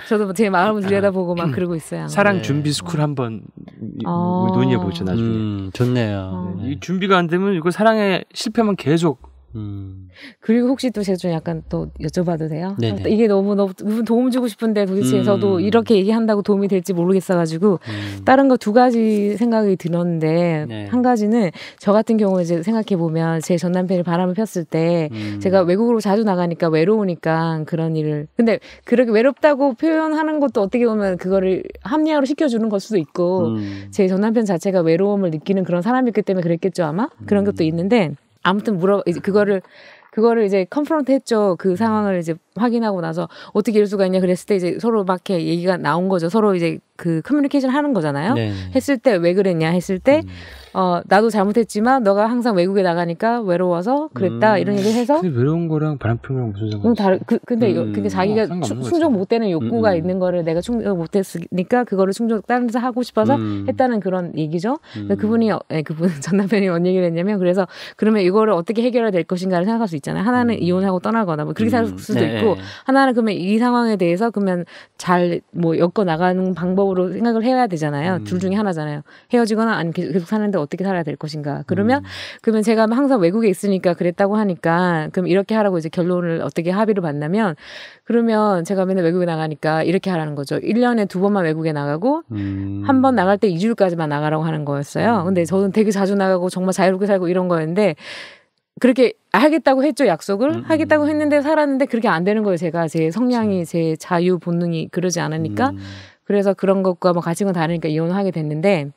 저도 뭐제 마음을 아. 들여다보고 막 그러고 있어요. 사랑 네. 준비 스쿨 한번 어. 논의해 보죠, 나중에. 음, 좋네요. 어. 네. 이 준비가 안 되면 이거 사랑의 실패만 계속 음. 그리고 혹시 또 제가 좀 약간 또 여쭤봐도 돼요? 네네. 아, 이게 너무 너무 도움 주고 싶은데 도대체 음. 저도 이렇게 얘기한다고 도움이 될지 모르겠어가지고 음. 다른 거 두 가지 생각이 들었는데 네. 한 가지는 저 같은 경우에 이제 생각해 보면 제 전 남편이 바람을 폈을 때 음. 제가 외국으로 자주 나가니까 외로우니까 그런 일을 근데 그렇게 외롭다고 표현하는 것도 어떻게 보면 그거를 합리화로 시켜주는 걸 수도 있고 음. 제전 남편 자체가 외로움을 느끼는 그런 사람이기 때문에 그랬겠죠 아마 그런 음. 것도 있는데. 아무튼 물어 이제 그거를 그거를 이제 컨프런트 했죠. 그 음. 상황을 이제 확인하고 나서 어떻게 이럴 수가 있냐 그랬을 때 이제 서로 막 이렇게 얘기가 나온 거죠. 서로 이제 그 커뮤니케이션 하는 거잖아요. 네. 했을 때 왜 그랬냐 했을 때 음. 어, 나도 잘못했지만 너가 항상 외국에 나가니까 외로워서 그랬다 음. 이런 얘기를 해서 근데 외로운 거랑 바람피랑 무슨 상관다른 음, 그, 근데 음. 근데 자기가 아, 추, 충족 못 되는 욕구가 음, 음. 있는 거를 내가 충족 못 했으니까 그거를 충족 다른 데서 하고 싶어서 음. 했다는 그런 얘기죠. 근 그분이 네, 그분 (laughs) 전 남편이 뭔 얘기를 했냐면 그래서 그러면 이거를 어떻게 해결해야 될 것인가를 생각할 수 있잖아요. 하나는 이혼하고 떠나거나 뭐 그렇게 살 수도 네. 있고 네, 네. 하나는 그러면 이 상황에 대해서 그러면 잘 뭐 엮어 나가는 방법으로 생각을 해야 되잖아요. 둘 중에 하나잖아요. 헤어지거나 아니면 계속 사는데 어떻게 살아야 될 것인가. 그러면, 음. 그러면 제가 항상 외국에 있으니까 그랬다고 하니까, 그럼 이렇게 하라고 이제 결론을 어떻게 합의를 만냐면 그러면 제가 맨날 외국에 나가니까 이렇게 하라는 거죠. 1년에 두 번만 외국에 나가고, 음. 한번 나갈 때 2주일까지만 나가라고 하는 거였어요. 음. 근데 저는 되게 자주 나가고 정말 자유롭게 살고 이런 거였는데, 그렇게 하겠다고 했죠 약속을 음, 음. 하겠다고 했는데 살았는데 그렇게 안 되는 거예요 제가 제 성향이 그렇죠. 제 자유 본능이 그러지 않으니까 음. 그래서 그런 것과 뭐 가치관 다르니까 이혼하게 됐는데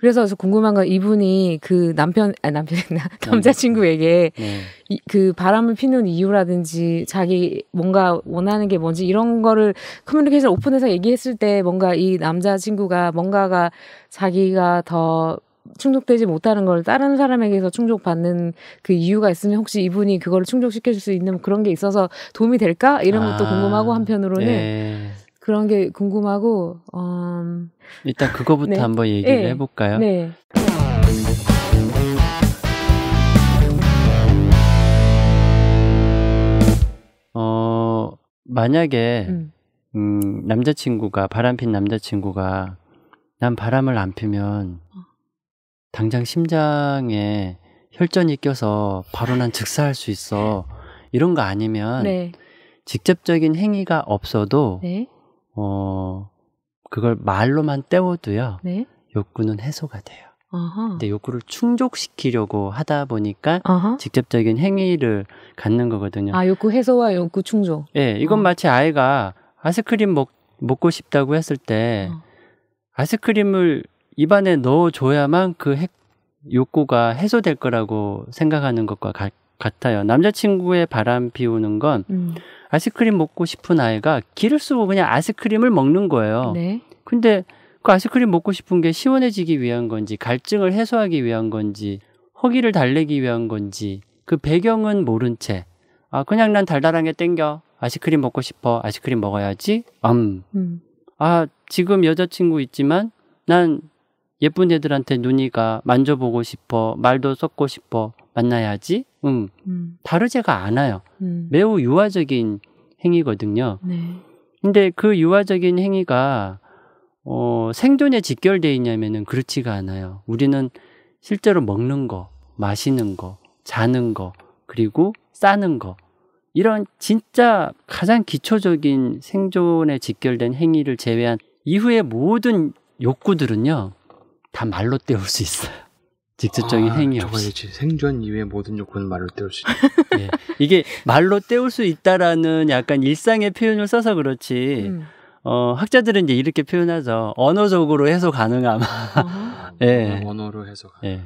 그래서 궁금한 건 이분이 그 남편, 아, 남편이나 (laughs) 남자친구에게 네. 이, 그 바람을 피는 이유라든지 자기 뭔가 원하는 게 뭔지 이런 거를 커뮤니케이션 오픈해서 얘기했을 때 뭔가 이 남자친구가 뭔가가 자기가 더 충족되지 못하는 걸 다른 사람에게서 충족받는 그 이유가 있으면 혹시 이분이 그걸 충족시켜줄 수 있는 그런 게 있어서 도움이 될까? 이런 것도 아, 궁금하고 한편으로는 네. 그런 게 궁금하고 음... 일단 그거부터 네. 한번 얘기를 네. 해볼까요? 네. 어 만약에 음. 음, 남자친구가 바람핀 남자친구가 난 바람을 안 피면 어. 당장 심장에 혈전이 껴서 바로 난 즉사할 수 있어 이런 거 아니면 네. 직접적인 행위가 없어도 네? 어, 그걸 말로만 때워도요. 네? 욕구는 해소가 돼요. 아하. 근데 욕구를 충족시키려고 하다 보니까 아하. 직접적인 행위를 갖는 거거든요. 아, 욕구 해소와 욕구 충족. 예, 이건 어. 마치 아이가 아이스크림 먹, 먹고 싶다고 했을 때 어. 아이스크림을 입안에 넣어줘야만 그 욕구가 해소될 거라고 생각하는 것과 같, 같아요. 남자친구의 바람 피우는 건 음. 아이스크림 먹고 싶은 아이가 기를 쓰고 그냥 아이스크림을 먹는 거예요. 네. 근데 그 아이스크림 먹고 싶은 게 시원해지기 위한 건지 갈증을 해소하기 위한 건지 허기를 달래기 위한 건지 그 배경은 모른 채 아, 그냥 난 달달한 게 땡겨. 아이스크림 먹고 싶어. 아이스크림 먹어야지. 음. 음. 아, 지금 여자친구 있지만 난 예쁜 애들한테 눈이가 만져보고 싶어. 말도 섞고 싶어. 만나야지. 음. 음. 다르지가 않아요. 음. 매우 유아적인 행위거든요. 네. 근데 그유아적인 행위가 어, 생존에 직결돼 있냐면은 그렇지가 않아요. 우리는 실제로 먹는 거, 마시는 거, 자는 거, 그리고 싸는 거 이런 진짜 가장 기초적인 생존에 직결된 행위를 제외한 이후의 모든 욕구들은요 다 말로 때울 수 있어요. 직접적인 아, 행위 없이. 생존 이외 모든 요건을 말로 때울 수 있다. (laughs) 예. 이게 말로 때울 수 있다라는 약간 일상의 표현을 써서 그렇지. 음. 어, 학자들은 이제 이렇게 표현하죠. 언어적으로 해소 가능함. (laughs) 예. 어, 언어로 해소 가능. 예.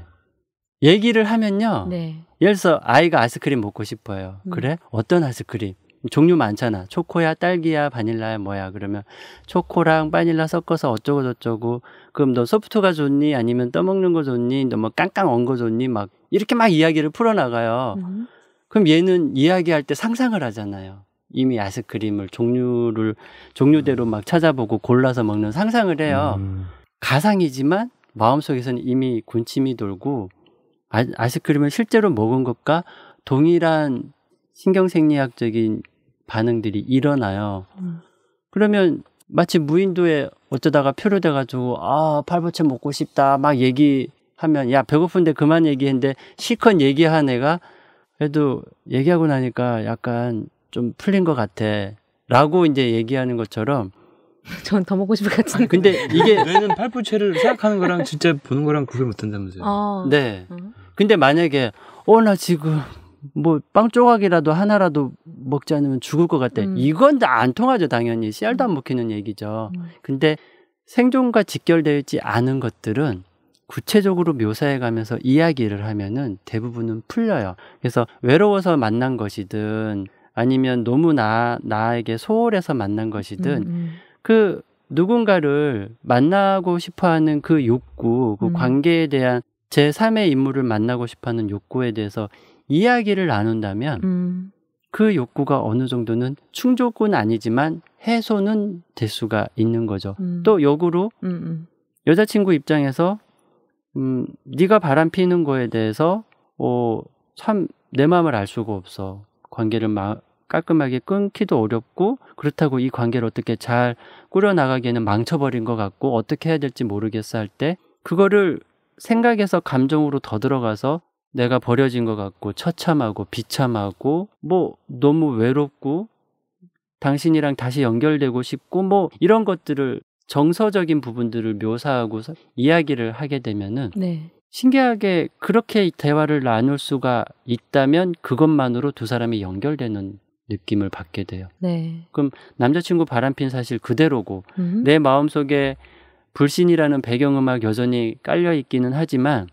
얘기를 하면요. 네. 예를 들어 아이가 아이스크림 먹고 싶어요. 음. 그래? 어떤 아이스크림? 종류 많잖아. 초코야, 딸기야, 바닐라야, 뭐야. 그러면 초코랑 바닐라 섞어서 어쩌고 저쩌고. 그럼 너 소프트가 좋니? 아니면 떠먹는 거 좋니? 너 뭐 깡깡 얹거 좋니? 막 이렇게 막 이야기를 풀어나가요. 음. 그럼 얘는 이야기할 때 상상을 하잖아요. 이미 아이스크림을 종류를 종류대로 막 찾아보고 골라서 먹는 상상을 해요. 음. 가상이지만 마음속에서는 이미 군침이 돌고 아, 아이스크림을 실제로 먹은 것과 동일한 신경생리학적인 반응들이 일어나요. 음. 그러면 마치 무인도에 어쩌다가 표류돼 가지고 아 팔보채 먹고 싶다 막 얘기하면 야 배고픈데 그만 얘기했는데 실컷 얘기한 애가 그래도 얘기하고 나니까 약간 좀 풀린 것 같아라고 이제 얘기하는 것처럼 전 더 (laughs) 먹고 싶을 것 같은데. 근데 이게 (laughs) 뇌는 팔부채를 생각하는 거랑 진짜 보는 거랑 구별 못 한다면서요. 어. 아. 네. 음. 근데 만약에 어 나 지금 뭐빵 조각이라도 하나라도 먹지 않으면 죽을 것같아 음. 이건 다 안 통하죠, 당연히. 씨알도 안 음. 먹히는 얘기죠. 음. 근데 생존과 직결되어 있지 않은 것들은 구체적으로 묘사해 가면서 이야기를 하면은 대부분은 풀려요. 그래서 외로워서 만난 것이든 아니면 너무 나, 나에게 소홀해서 만난 것이든 음. 음. 그 누군가를 만나고 싶어 하는 그 욕구, 그 음. 관계에 대한 제3의 인물을 만나고 싶어 하는 욕구에 대해서 이야기를 나눈다면 음. 그 욕구가 어느 정도는 충족은 아니지만 해소는 될 수가 있는 거죠. 음. 또 역으로 음음. 여자친구 입장에서 음, 네가 바람 피는 거에 대해서 어, 참내 마음을 알 수가 없어. 관계를 마, 깔끔하게 끊기도 어렵고 그렇다고 이 관계를 어떻게 잘 꾸려나가기에는 망쳐버린 것 같고 어떻게 해야 될지 모르겠어 할 때 그거를 생각에서 감정으로 더 들어가서 내가 버려진 것 같고 처참하고 비참하고 뭐 너무 외롭고 당신이랑 다시 연결되고 싶고 뭐 이런 것들을 정서적인 부분들을 묘사하고 이야기를 하게 되면은 네. 신기하게 그렇게 대화를 나눌 수가 있다면 그것만으로 두 사람이 연결되는 느낌을 받게 돼요. 네. 그럼 남자친구 바람핀 사실 그대로고 음. 내 마음속에 불신이라는 배경음악 여전히 깔려 있기는 하지만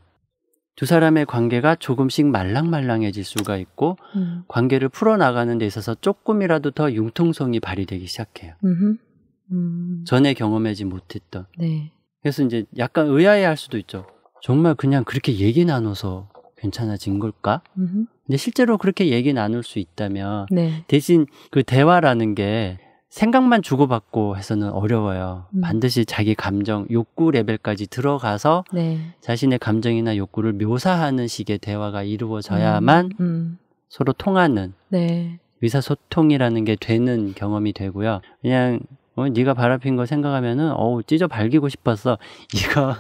두 사람의 관계가 조금씩 말랑말랑해질 수가 있고 음. 관계를 풀어나가는 데 있어서 조금이라도 더 융통성이 발휘되기 시작해요. 음. 전에 경험하지 못했던. 네. 그래서 이제 약간 의아해할 수도 있죠. 정말 그냥 그렇게 얘기 나눠서 괜찮아진 걸까? 음 근데 실제로 그렇게 얘기 나눌 수 있다면 네. 대신 그 대화라는 게 생각만 주고받고 해서는 어려워요. 음. 반드시 자기 감정, 욕구 레벨까지 들어가서 네. 자신의 감정이나 욕구를 묘사하는 식의 대화가 이루어져야만 음. 음. 서로 통하는 네. 의사소통이라는 게 되는 경험이 되고요. 그냥 어, 네가 바라핀 거 생각하면은 어우 찢어 발기고 싶었어. (laughs) 이거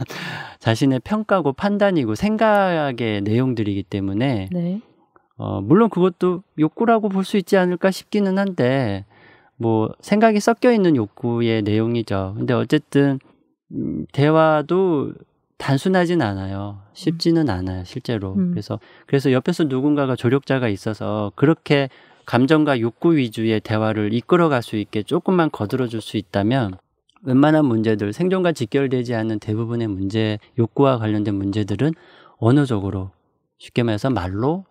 자신의 평가고 판단이고 생각의 내용들이기 때문에 네. 어, 물론 그것도 욕구라고 볼 수 있지 않을까 싶기는 한데 뭐 생각이 섞여 있는 욕구의 내용이죠. 근데 어쨌든 음, 대화도 단순하진 않아요. 쉽지는 않아요, 실제로. 음. 그래서 그래서 옆에서 누군가가 조력자가 있어서 그렇게 감정과 욕구 위주의 대화를 이끌어갈 수 있게 조금만 거들어줄 수 있다면 웬만한 문제들 생존과 직결되지 않는 대부분의 문제 욕구와 관련된 문제들은 언어적으로 쉽게 말해서 말로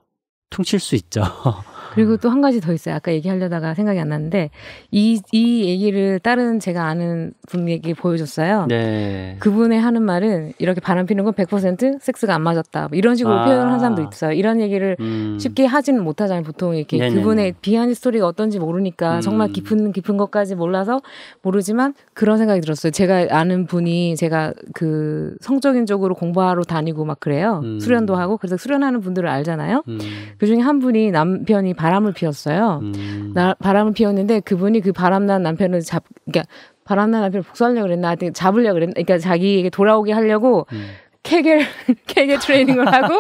퉁칠 수 있죠. (laughs) 그리고 또 한 가지 더 있어요. 아까 얘기하려다가 생각이 안 났는데 이, 이 얘기를 다른 제가 아는 분에게 보여줬어요. 네. 그분의 하는 말은 이렇게 바람 피는 건 100% 섹스가 안 맞았다. 뭐 이런 식으로 아. 표현을 한 사람도 있어요. 이런 얘기를 음. 쉽게 하지는 못하잖아요. 보통 이렇게 네네네. 그분의 비하인드 스토리가 어떤지 모르니까 음. 정말 깊은 깊은 것까지 몰라서 모르지만 그런 생각이 들었어요. 제가 아는 분이 제가 그 성적인 쪽으로 공부하러 다니고 막 그래요. 음. 수련도 하고 그래서 수련하는 분들을 알잖아요. 음. 그 중에 한 분이 남편이 바람을 피웠어요. 음. 나, 바람을 피웠는데 그분이 그 바람난 남편을 잡, 그러니까 바람난 남편을 복수하려고 그랬나, 하여튼 잡으려고 그랬나, 그러니까 자기에게 돌아오게 하려고 음. 케겔 (laughs) 케겔 트레이닝을 하고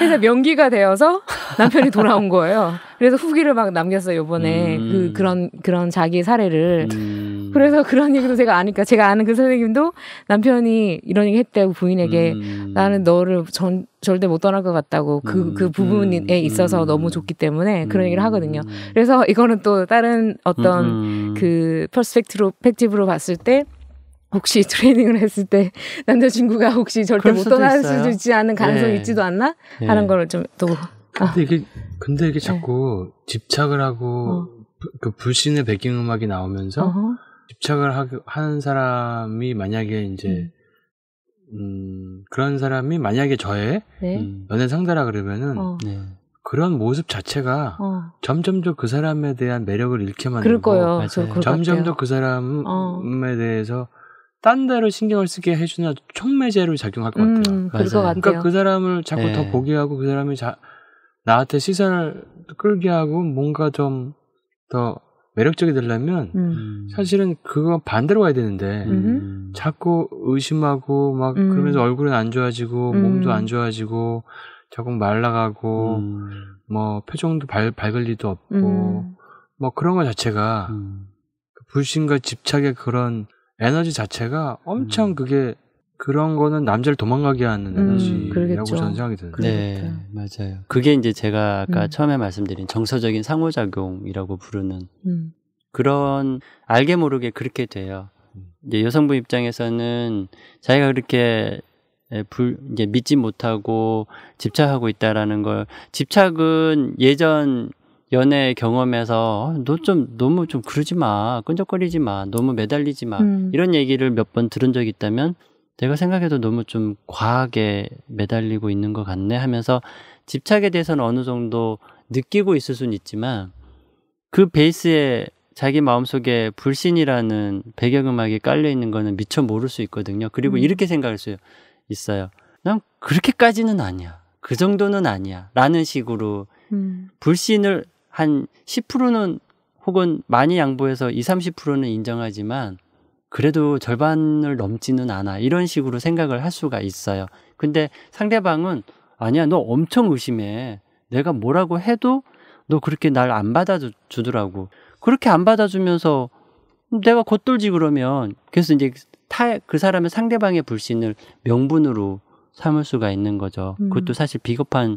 해서 명기가 되어서 남편이 돌아온 거예요. 그래서 후기를 막 남겼어요. 요번에 그 음. 그 그런 그런 자기 사례를 음. 음. 그래서 그런 얘기도 제가 아니까 제가 아는 그 선생님도 남편이 이런 얘기 했대고 부인에게 음. 나는 너를 전 절대 못 떠날 것 같다고 그그 그 음. 그 부분에 음. 있어서 너무 좋기 때문에 그런 얘기를 음. 하거든요. 그래서 이거는 또 다른 어떤 그 퍼스펙트로 팩티브로 봤을 때 혹시 트레이닝을 했을 때 (laughs) 남자친구가 혹시 절대 못 떠날 있어요. 수 있지 않은 가능성이 네. 있지도 않나 예. 하는 네. 거를 좀또 아. 근데 이게 근데 이게 네. 자꾸 네. 집착을 하고 어. 그 불신의 배경음악이 나오면서 어허. 집착을 하, 하는 사람이 만약에 이제 음. 음, 그런 사람이 만약에 저의 네? 음. 연애 상대라 그러면은 어. 네. 그런 모습 자체가 어. 점점 더 그 사람에 대한 매력을 잃게 만들고 점점 더 그 사람에 어. 대해서 딴데로 신경을 쓰게 해주는 촉매제로 작용할 것 같아요. 음, 그럴 것 그러니까 같아요. 그러니까 그 사람을 자꾸 네. 더 보게 하고 그 사람이 자, 나한테 시선을 끌게 하고 뭔가 좀더 매력적이 되려면 음. 사실은 그거 반대로 가야 되는데 음. 자꾸 의심하고 막 음. 그러면서 얼굴은 안 좋아지고 음. 몸도 안 좋아지고 자꾸 말라가고 음. 뭐 표정도 밝, 밝을 리도 없고 음. 뭐 그런 것 자체가 불신과 집착의 그런 에너지 자체가 엄청 그게 그런 거는 남자를 도망가게 하는 음, 에너지라고 저는 생각이 드는데. 그러니까. 네, 맞아요. 그게 이제 제가 아까 음. 처음에 말씀드린 정서적인 상호작용이라고 부르는 음. 그런 알게 모르게 그렇게 돼요. 음. 이제 여성부 입장에서는 자기가 그렇게 불, 이제 믿지 못하고 집착하고 있다라는 걸 집착은 예전 연애 경험에서 어, 너좀 너무 좀 그러지 마 끈적거리지 마 너무 매달리지 마 음. 이런 얘기를 몇 번 들은 적이 있다면 내가 생각해도 너무 좀 과하게 매달리고 있는 것 같네 하면서 집착에 대해서는 어느 정도 느끼고 있을 수는 있지만 그 베이스에 자기 마음속에 불신이라는 배경음악이 깔려 있는 거는 미처 모를 수 있거든요. 그리고 음. 이렇게 생각할 수 있어요. 난 그렇게까지는 아니야. 그 정도는 아니야. 라는 식으로 음. 불신을 한 10%는 혹은 많이 양보해서 20, 30%는 인정하지만 그래도 절반을 넘지는 않아. 이런 식으로 생각을 할 수가 있어요. 근데 상대방은 아니야, 너 엄청 의심해. 내가 뭐라고 해도 너 그렇게 날 안 받아주더라고. 그렇게 안 받아주면서 내가 곧돌지 그러면 그래서 이제 타, 그 사람의 상대방의 불신을 명분으로 삼을 수가 있는 거죠. 음. 그것도 사실 비겁한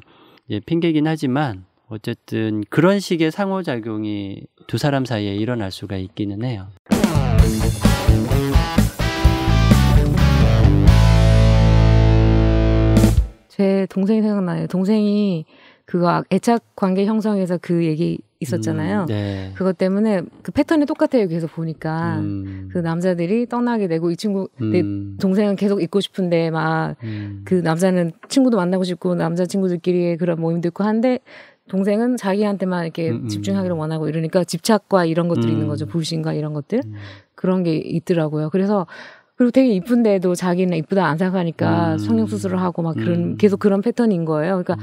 예, 핑계긴 하지만 어쨌든 그런 식의 상호작용이 두 사람 사이에 일어날 수가 있기는 해요. 제 동생이 생각나요. 동생이 그거 아, 애착 관계 형성에서 그 얘기 있었잖아요. 음, 네. 그것 때문에 그 패턴이 똑같아요. 계속 보니까 음. 그 남자들이 떠나게 되고 이 친구 음. 동생은 계속 있고 싶은데 막그 음. 남자는 친구도 만나고 싶고 남자 친구들끼리의 그런 모임도 있고 한데 동생은 자기한테만 이렇게 음, 음. 집중하기를 원하고 이러니까 집착과 이런 것들이 있는 거죠. 불신과 이런 것들 그런 게 있더라고요. 그래서 그리고 되게 이쁜데도 자기는 이쁘다 안 생각하니까 음. 성형 수술을 하고 막 그런 음. 계속 그런 패턴인 거예요. 그러니까 음.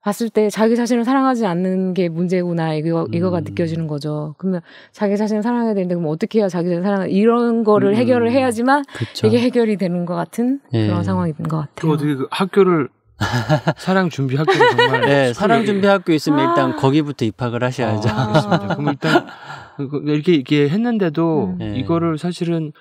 봤을 때 자기 자신을 사랑하지 않는 게 문제구나 이거 이거가 음. 느껴지는 거죠. 그러면 자기 자신을 사랑해야 되는데 그럼 어떻게 해야 자기 자신을 사랑 이런 거를 음. 해결을 해야지만 그쵸. 이게 해결이 되는 것 같은 예. 그런 상황인 것 같아요. 그럼 어떻게 그 학교를 (laughs) 사랑 준비 학교 정말 네, 사랑 준비 학교 있으면 아~ 일단 거기부터 입학을 하셔야죠. 아, 그럼 일단 (laughs) 그 이렇게 이렇게 했는데도 음. 예. 이거를 사실은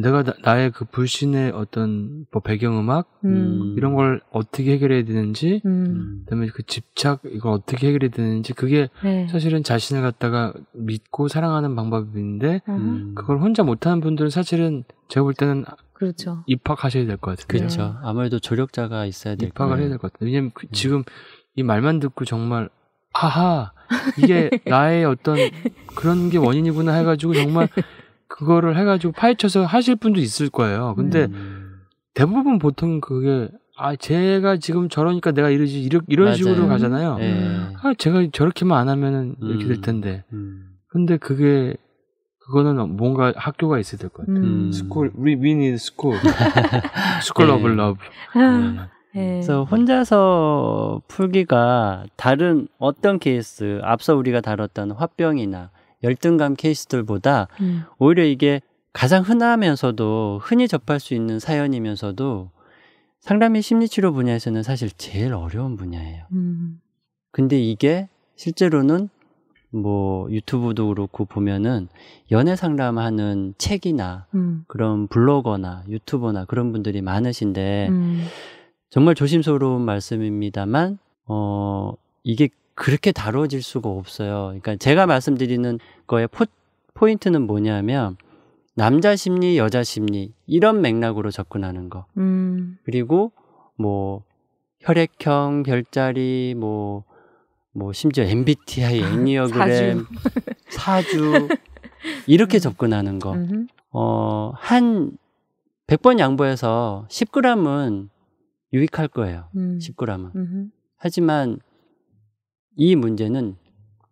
내가 나, 의그 불신의 어떤 뭐 배경음악 음. 이런 걸 어떻게 해결해야 되는지 음. 음. 그다음에 그 집착 이걸 어떻게 해결해야 되는지 그게 네. 사실은 자신을 갖다가 믿고 사랑하는 방법인데 아. 음. 그걸 혼자 못하는 분들은 사실은 제가 볼 때는 그렇죠. 입학하셔야 될 것 같아요. 그렇죠. 아무래도 조력자가 있어야 될 입학을 거예요. 해야 될 것 같아요. 왜냐면 그 음. 지금 이 말만 듣고 정말 아하 이게 (laughs) 나의 어떤 그런 게 원인이구나 해가지고 정말 (laughs) 그거를 해가지고 파헤쳐서 하실 분도 있을 거예요. 근데 음. 대부분 보통 그게 아 제가 지금 저러니까 내가 이러지 이러, 이런 맞아요. 식으로 가잖아요. 네. 아 제가 저렇게만 안 하면은 이렇게 될 음. 텐데. 음. 근데 그게 그거는 뭔가 학교가 있어야 될 것 같아요. 음. 스쿨, we, we need school. (laughs) school 예. 예. 음. 그래서 혼자서 풀기가 다른 어떤 케이스, 앞서 우리가 다뤘던 화병이나 열등감 케이스들보다 음. 오히려 이게 가장 흔하면서도 흔히 접할 수 있는 사연이면서도 상담의 심리치료 분야에서는 사실 제일 어려운 분야예요. 음. 근데 이게 실제로는 뭐 유튜브도 그렇고 보면은 연애 상담하는 책이나 음. 그런 블로거나 유튜버나 그런 분들이 많으신데 음. 정말 조심스러운 말씀입니다만 어 이게 그렇게 다뤄질 수가 없어요. 그러니까 제가 말씀드리는 거에 포, 포인트는 뭐냐면 남자 심리, 여자 심리 이런 맥락으로 접근하는 거. 음. 그리고 뭐 혈액형, 별자리, 뭐, 뭐 심지어 MBTI, 엔니어그램, (laughs) 사주. 사주 이렇게 음. 접근하는 거. 어, 한 100번 양보해서 10g은 유익할 거예요. 음. 10g은. 음흠. 하지만 이 문제는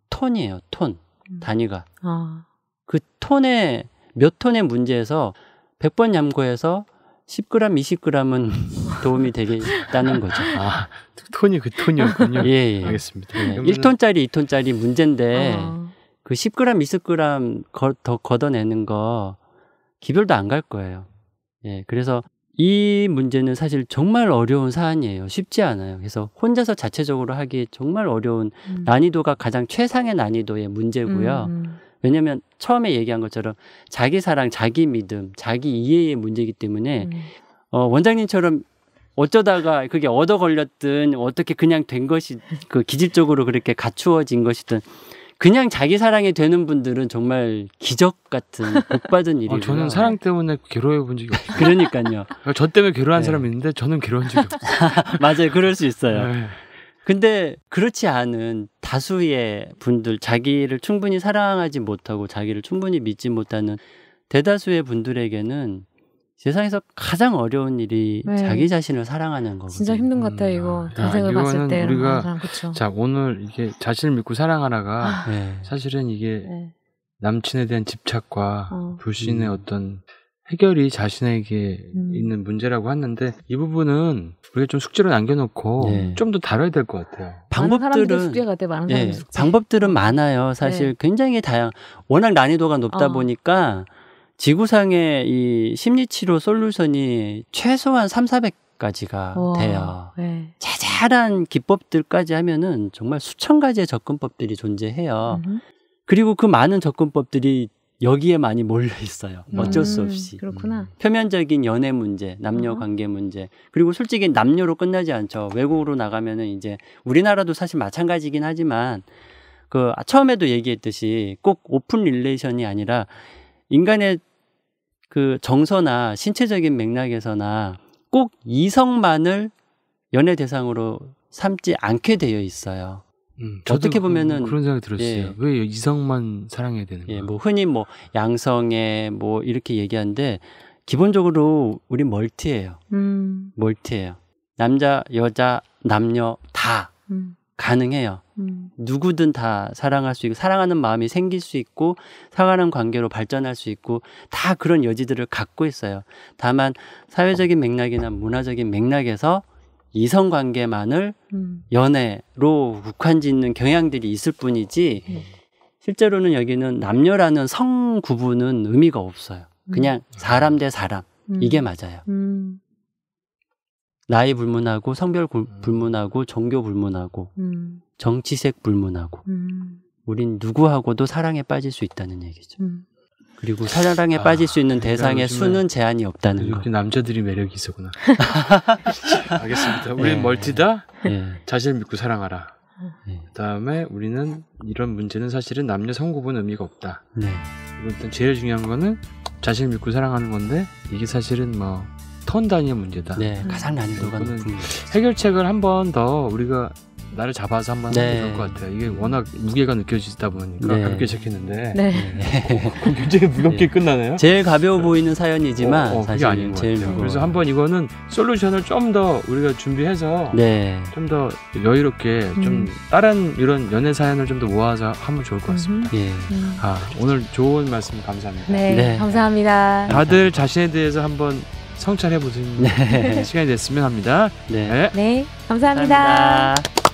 톤이에요. 톤 음. 단위가 아. 그 톤의 몇 톤의 문제에서 100번 얌고해서 10g, 20g은 (laughs) 도움이 되겠다는 거죠. 아, 톤이 그 톤이었군요. (laughs) 예, 예. 알겠습니다. 예, 그러면은... 1톤짜리, 2톤짜리 문제인데 아. 그 10g, 20g 거, 더 걷어내는 거 기별도 안 갈 거예요. 예, 그래서 이 문제는 사실 정말 어려운 사안이에요. 쉽지 않아요. 그래서 혼자서 자체적으로 하기 정말 어려운 음. 난이도가 가장 최상의 난이도의 문제고요. 음. 음. 왜냐하면 처음에 얘기한 것처럼 자기 사랑, 자기 믿음, 자기 이해의 문제이기 때문에 음. 어, 원장님처럼 어쩌다가 그게 얻어 걸렸든 어떻게 그냥 된 것이 그 기질적으로 그렇게 갖추어진 것이든 그냥 자기 사랑이 되는 분들은 정말 기적 같은 복받은 일이에요. 어, 저는 사랑 때문에 괴로워 본 적이 없어요. 그러니까요. (laughs) 저 때문에 괴로운 네. 사람이 있는데 저는 괴로운 적이 없어요. (laughs) 맞아요. 그럴 수 있어요. 네. 근데 그렇지 않은 다수의 분들, 자기를 충분히 사랑하지 못하고 자기를 충분히 믿지 못하는 대다수의 분들에게는 세상에서 가장 어려운 일이 네. 자기 자신을 사랑하는 거거 진짜 힘든 것 같아요, 이거. 음, 인생을 봤을 때. 우리가, 그렇죠. 자, 오늘 이게 자신을 믿고 사랑하라가 아. 네. 사실은 이게 네. 남친에 대한 집착과 어. 불신의 음. 어떤 해결이 자신에게 음. 있는 문제라고 하는데 이 부분은 우리가 좀 숙제로 남겨놓고 네. 좀더 다뤄야 될 것 같아요. 방법들은 숙제가 돼 많은 네, 숙제. 방법들은 많아요. 사실 네. 굉장히 다양. 워낙 난이도가 높다 어. 보니까 지구상의 이 심리치료 솔루션이 최소한 3, 400가지가 오, 돼요. 네. 자잘한 기법들까지 하면은 정말 수천 가지의 접근법들이 존재해요. 음. 그리고 그 많은 접근법들이 여기에 많이 몰려 있어요. 음, 어쩔 수 없이. 그렇구나. 음. 표면적인 연애 문제, 남녀 어. 관계 문제, 그리고 솔직히 남녀로 끝나지 않죠. 외국으로 나가면은 이제 우리나라도 사실 마찬가지긴 하지만 그 처음에도 얘기했듯이 꼭 오픈 릴레이션이 아니라 인간의 그 정서나 신체적인 맥락에서나 꼭 이성만을 연애 대상으로 삼지 않게 되어 있어요. 음, 어떻게 보면은 그런 생각이 들었어요. 예, 왜 이성만 사랑해야 되는 예, 거예요? 뭐 흔히 뭐양성에뭐 이렇게 얘기하는데 기본적으로 우리 멀티예요. 음. 멀티예요. 남자, 여자, 남녀 다 음. 가능해요. 음. 누구든 다 사랑할 수 있고 사랑하는 마음이 생길 수 있고 사랑하는 관계로 발전할 수 있고 다 그런 여지들을 갖고 있어요. 다만 사회적인 맥락이나 문화적인 맥락에서 이성 관계만을 음. 연애로 국한짓는 경향들이 있을 뿐이지 네. 실제로는 여기는 남녀라는 성 구분은 의미가 없어요. 그냥 음. 사람 대 사람 이게 맞아요. 음. 나이 불문하고 성별 구, 음. 불문하고 종교 불문하고 음. 정치색 불문하고 음. 우린 누구하고도 사랑에 빠질 수 있다는 얘기죠. 음. 그리고 사랑에 아, 빠질 수 있는 그러니까 대상의 수는 제한이 없다는 거. 남자들이 매력이 있구나 었 (laughs) 알겠습니다. 우린 네. 멀티다. 네. 자신을 믿고 사랑하라. 네. 그다음에 우리는 이런 문제는 사실은 남녀 성구분 의미가 없다. 네. 일단 제일 중요한 거는 자신을 믿고 사랑하는 건데 이게 사실은 뭐 턴톤 단위의 문제다. 네, 가장 난이도가 네, 높은 해결책을 한 번 더 우리가 나를 잡아서 한번 네. 해볼 것 같아요. 이게 워낙 무게가 느껴지다 보니까 네. 가볍게 시작했는데 네. 오, 네. 네. 그 굉장히 무겁게 네. 끝나네요. 제일 가벼워 보이는 사연이지만 어, 어, 사실 아닌 제일 무거워. 그래서 한 번 이거는 솔루션을 좀 더 우리가 준비해서 좀 더 여유롭게 음. 좀 다른 이런 연애 사연을 좀 더 모아서 하면 좋을 것 같습니다. 음. 예. 음. 아, 오늘 좋은 말씀 감사합니다. 네, 감사합니다. 다들 자신에 대해서 한번 성찰해 보시는 네. 시간이 됐으면 합니다. 네. 네. 네 감사합니다. 감사합니다.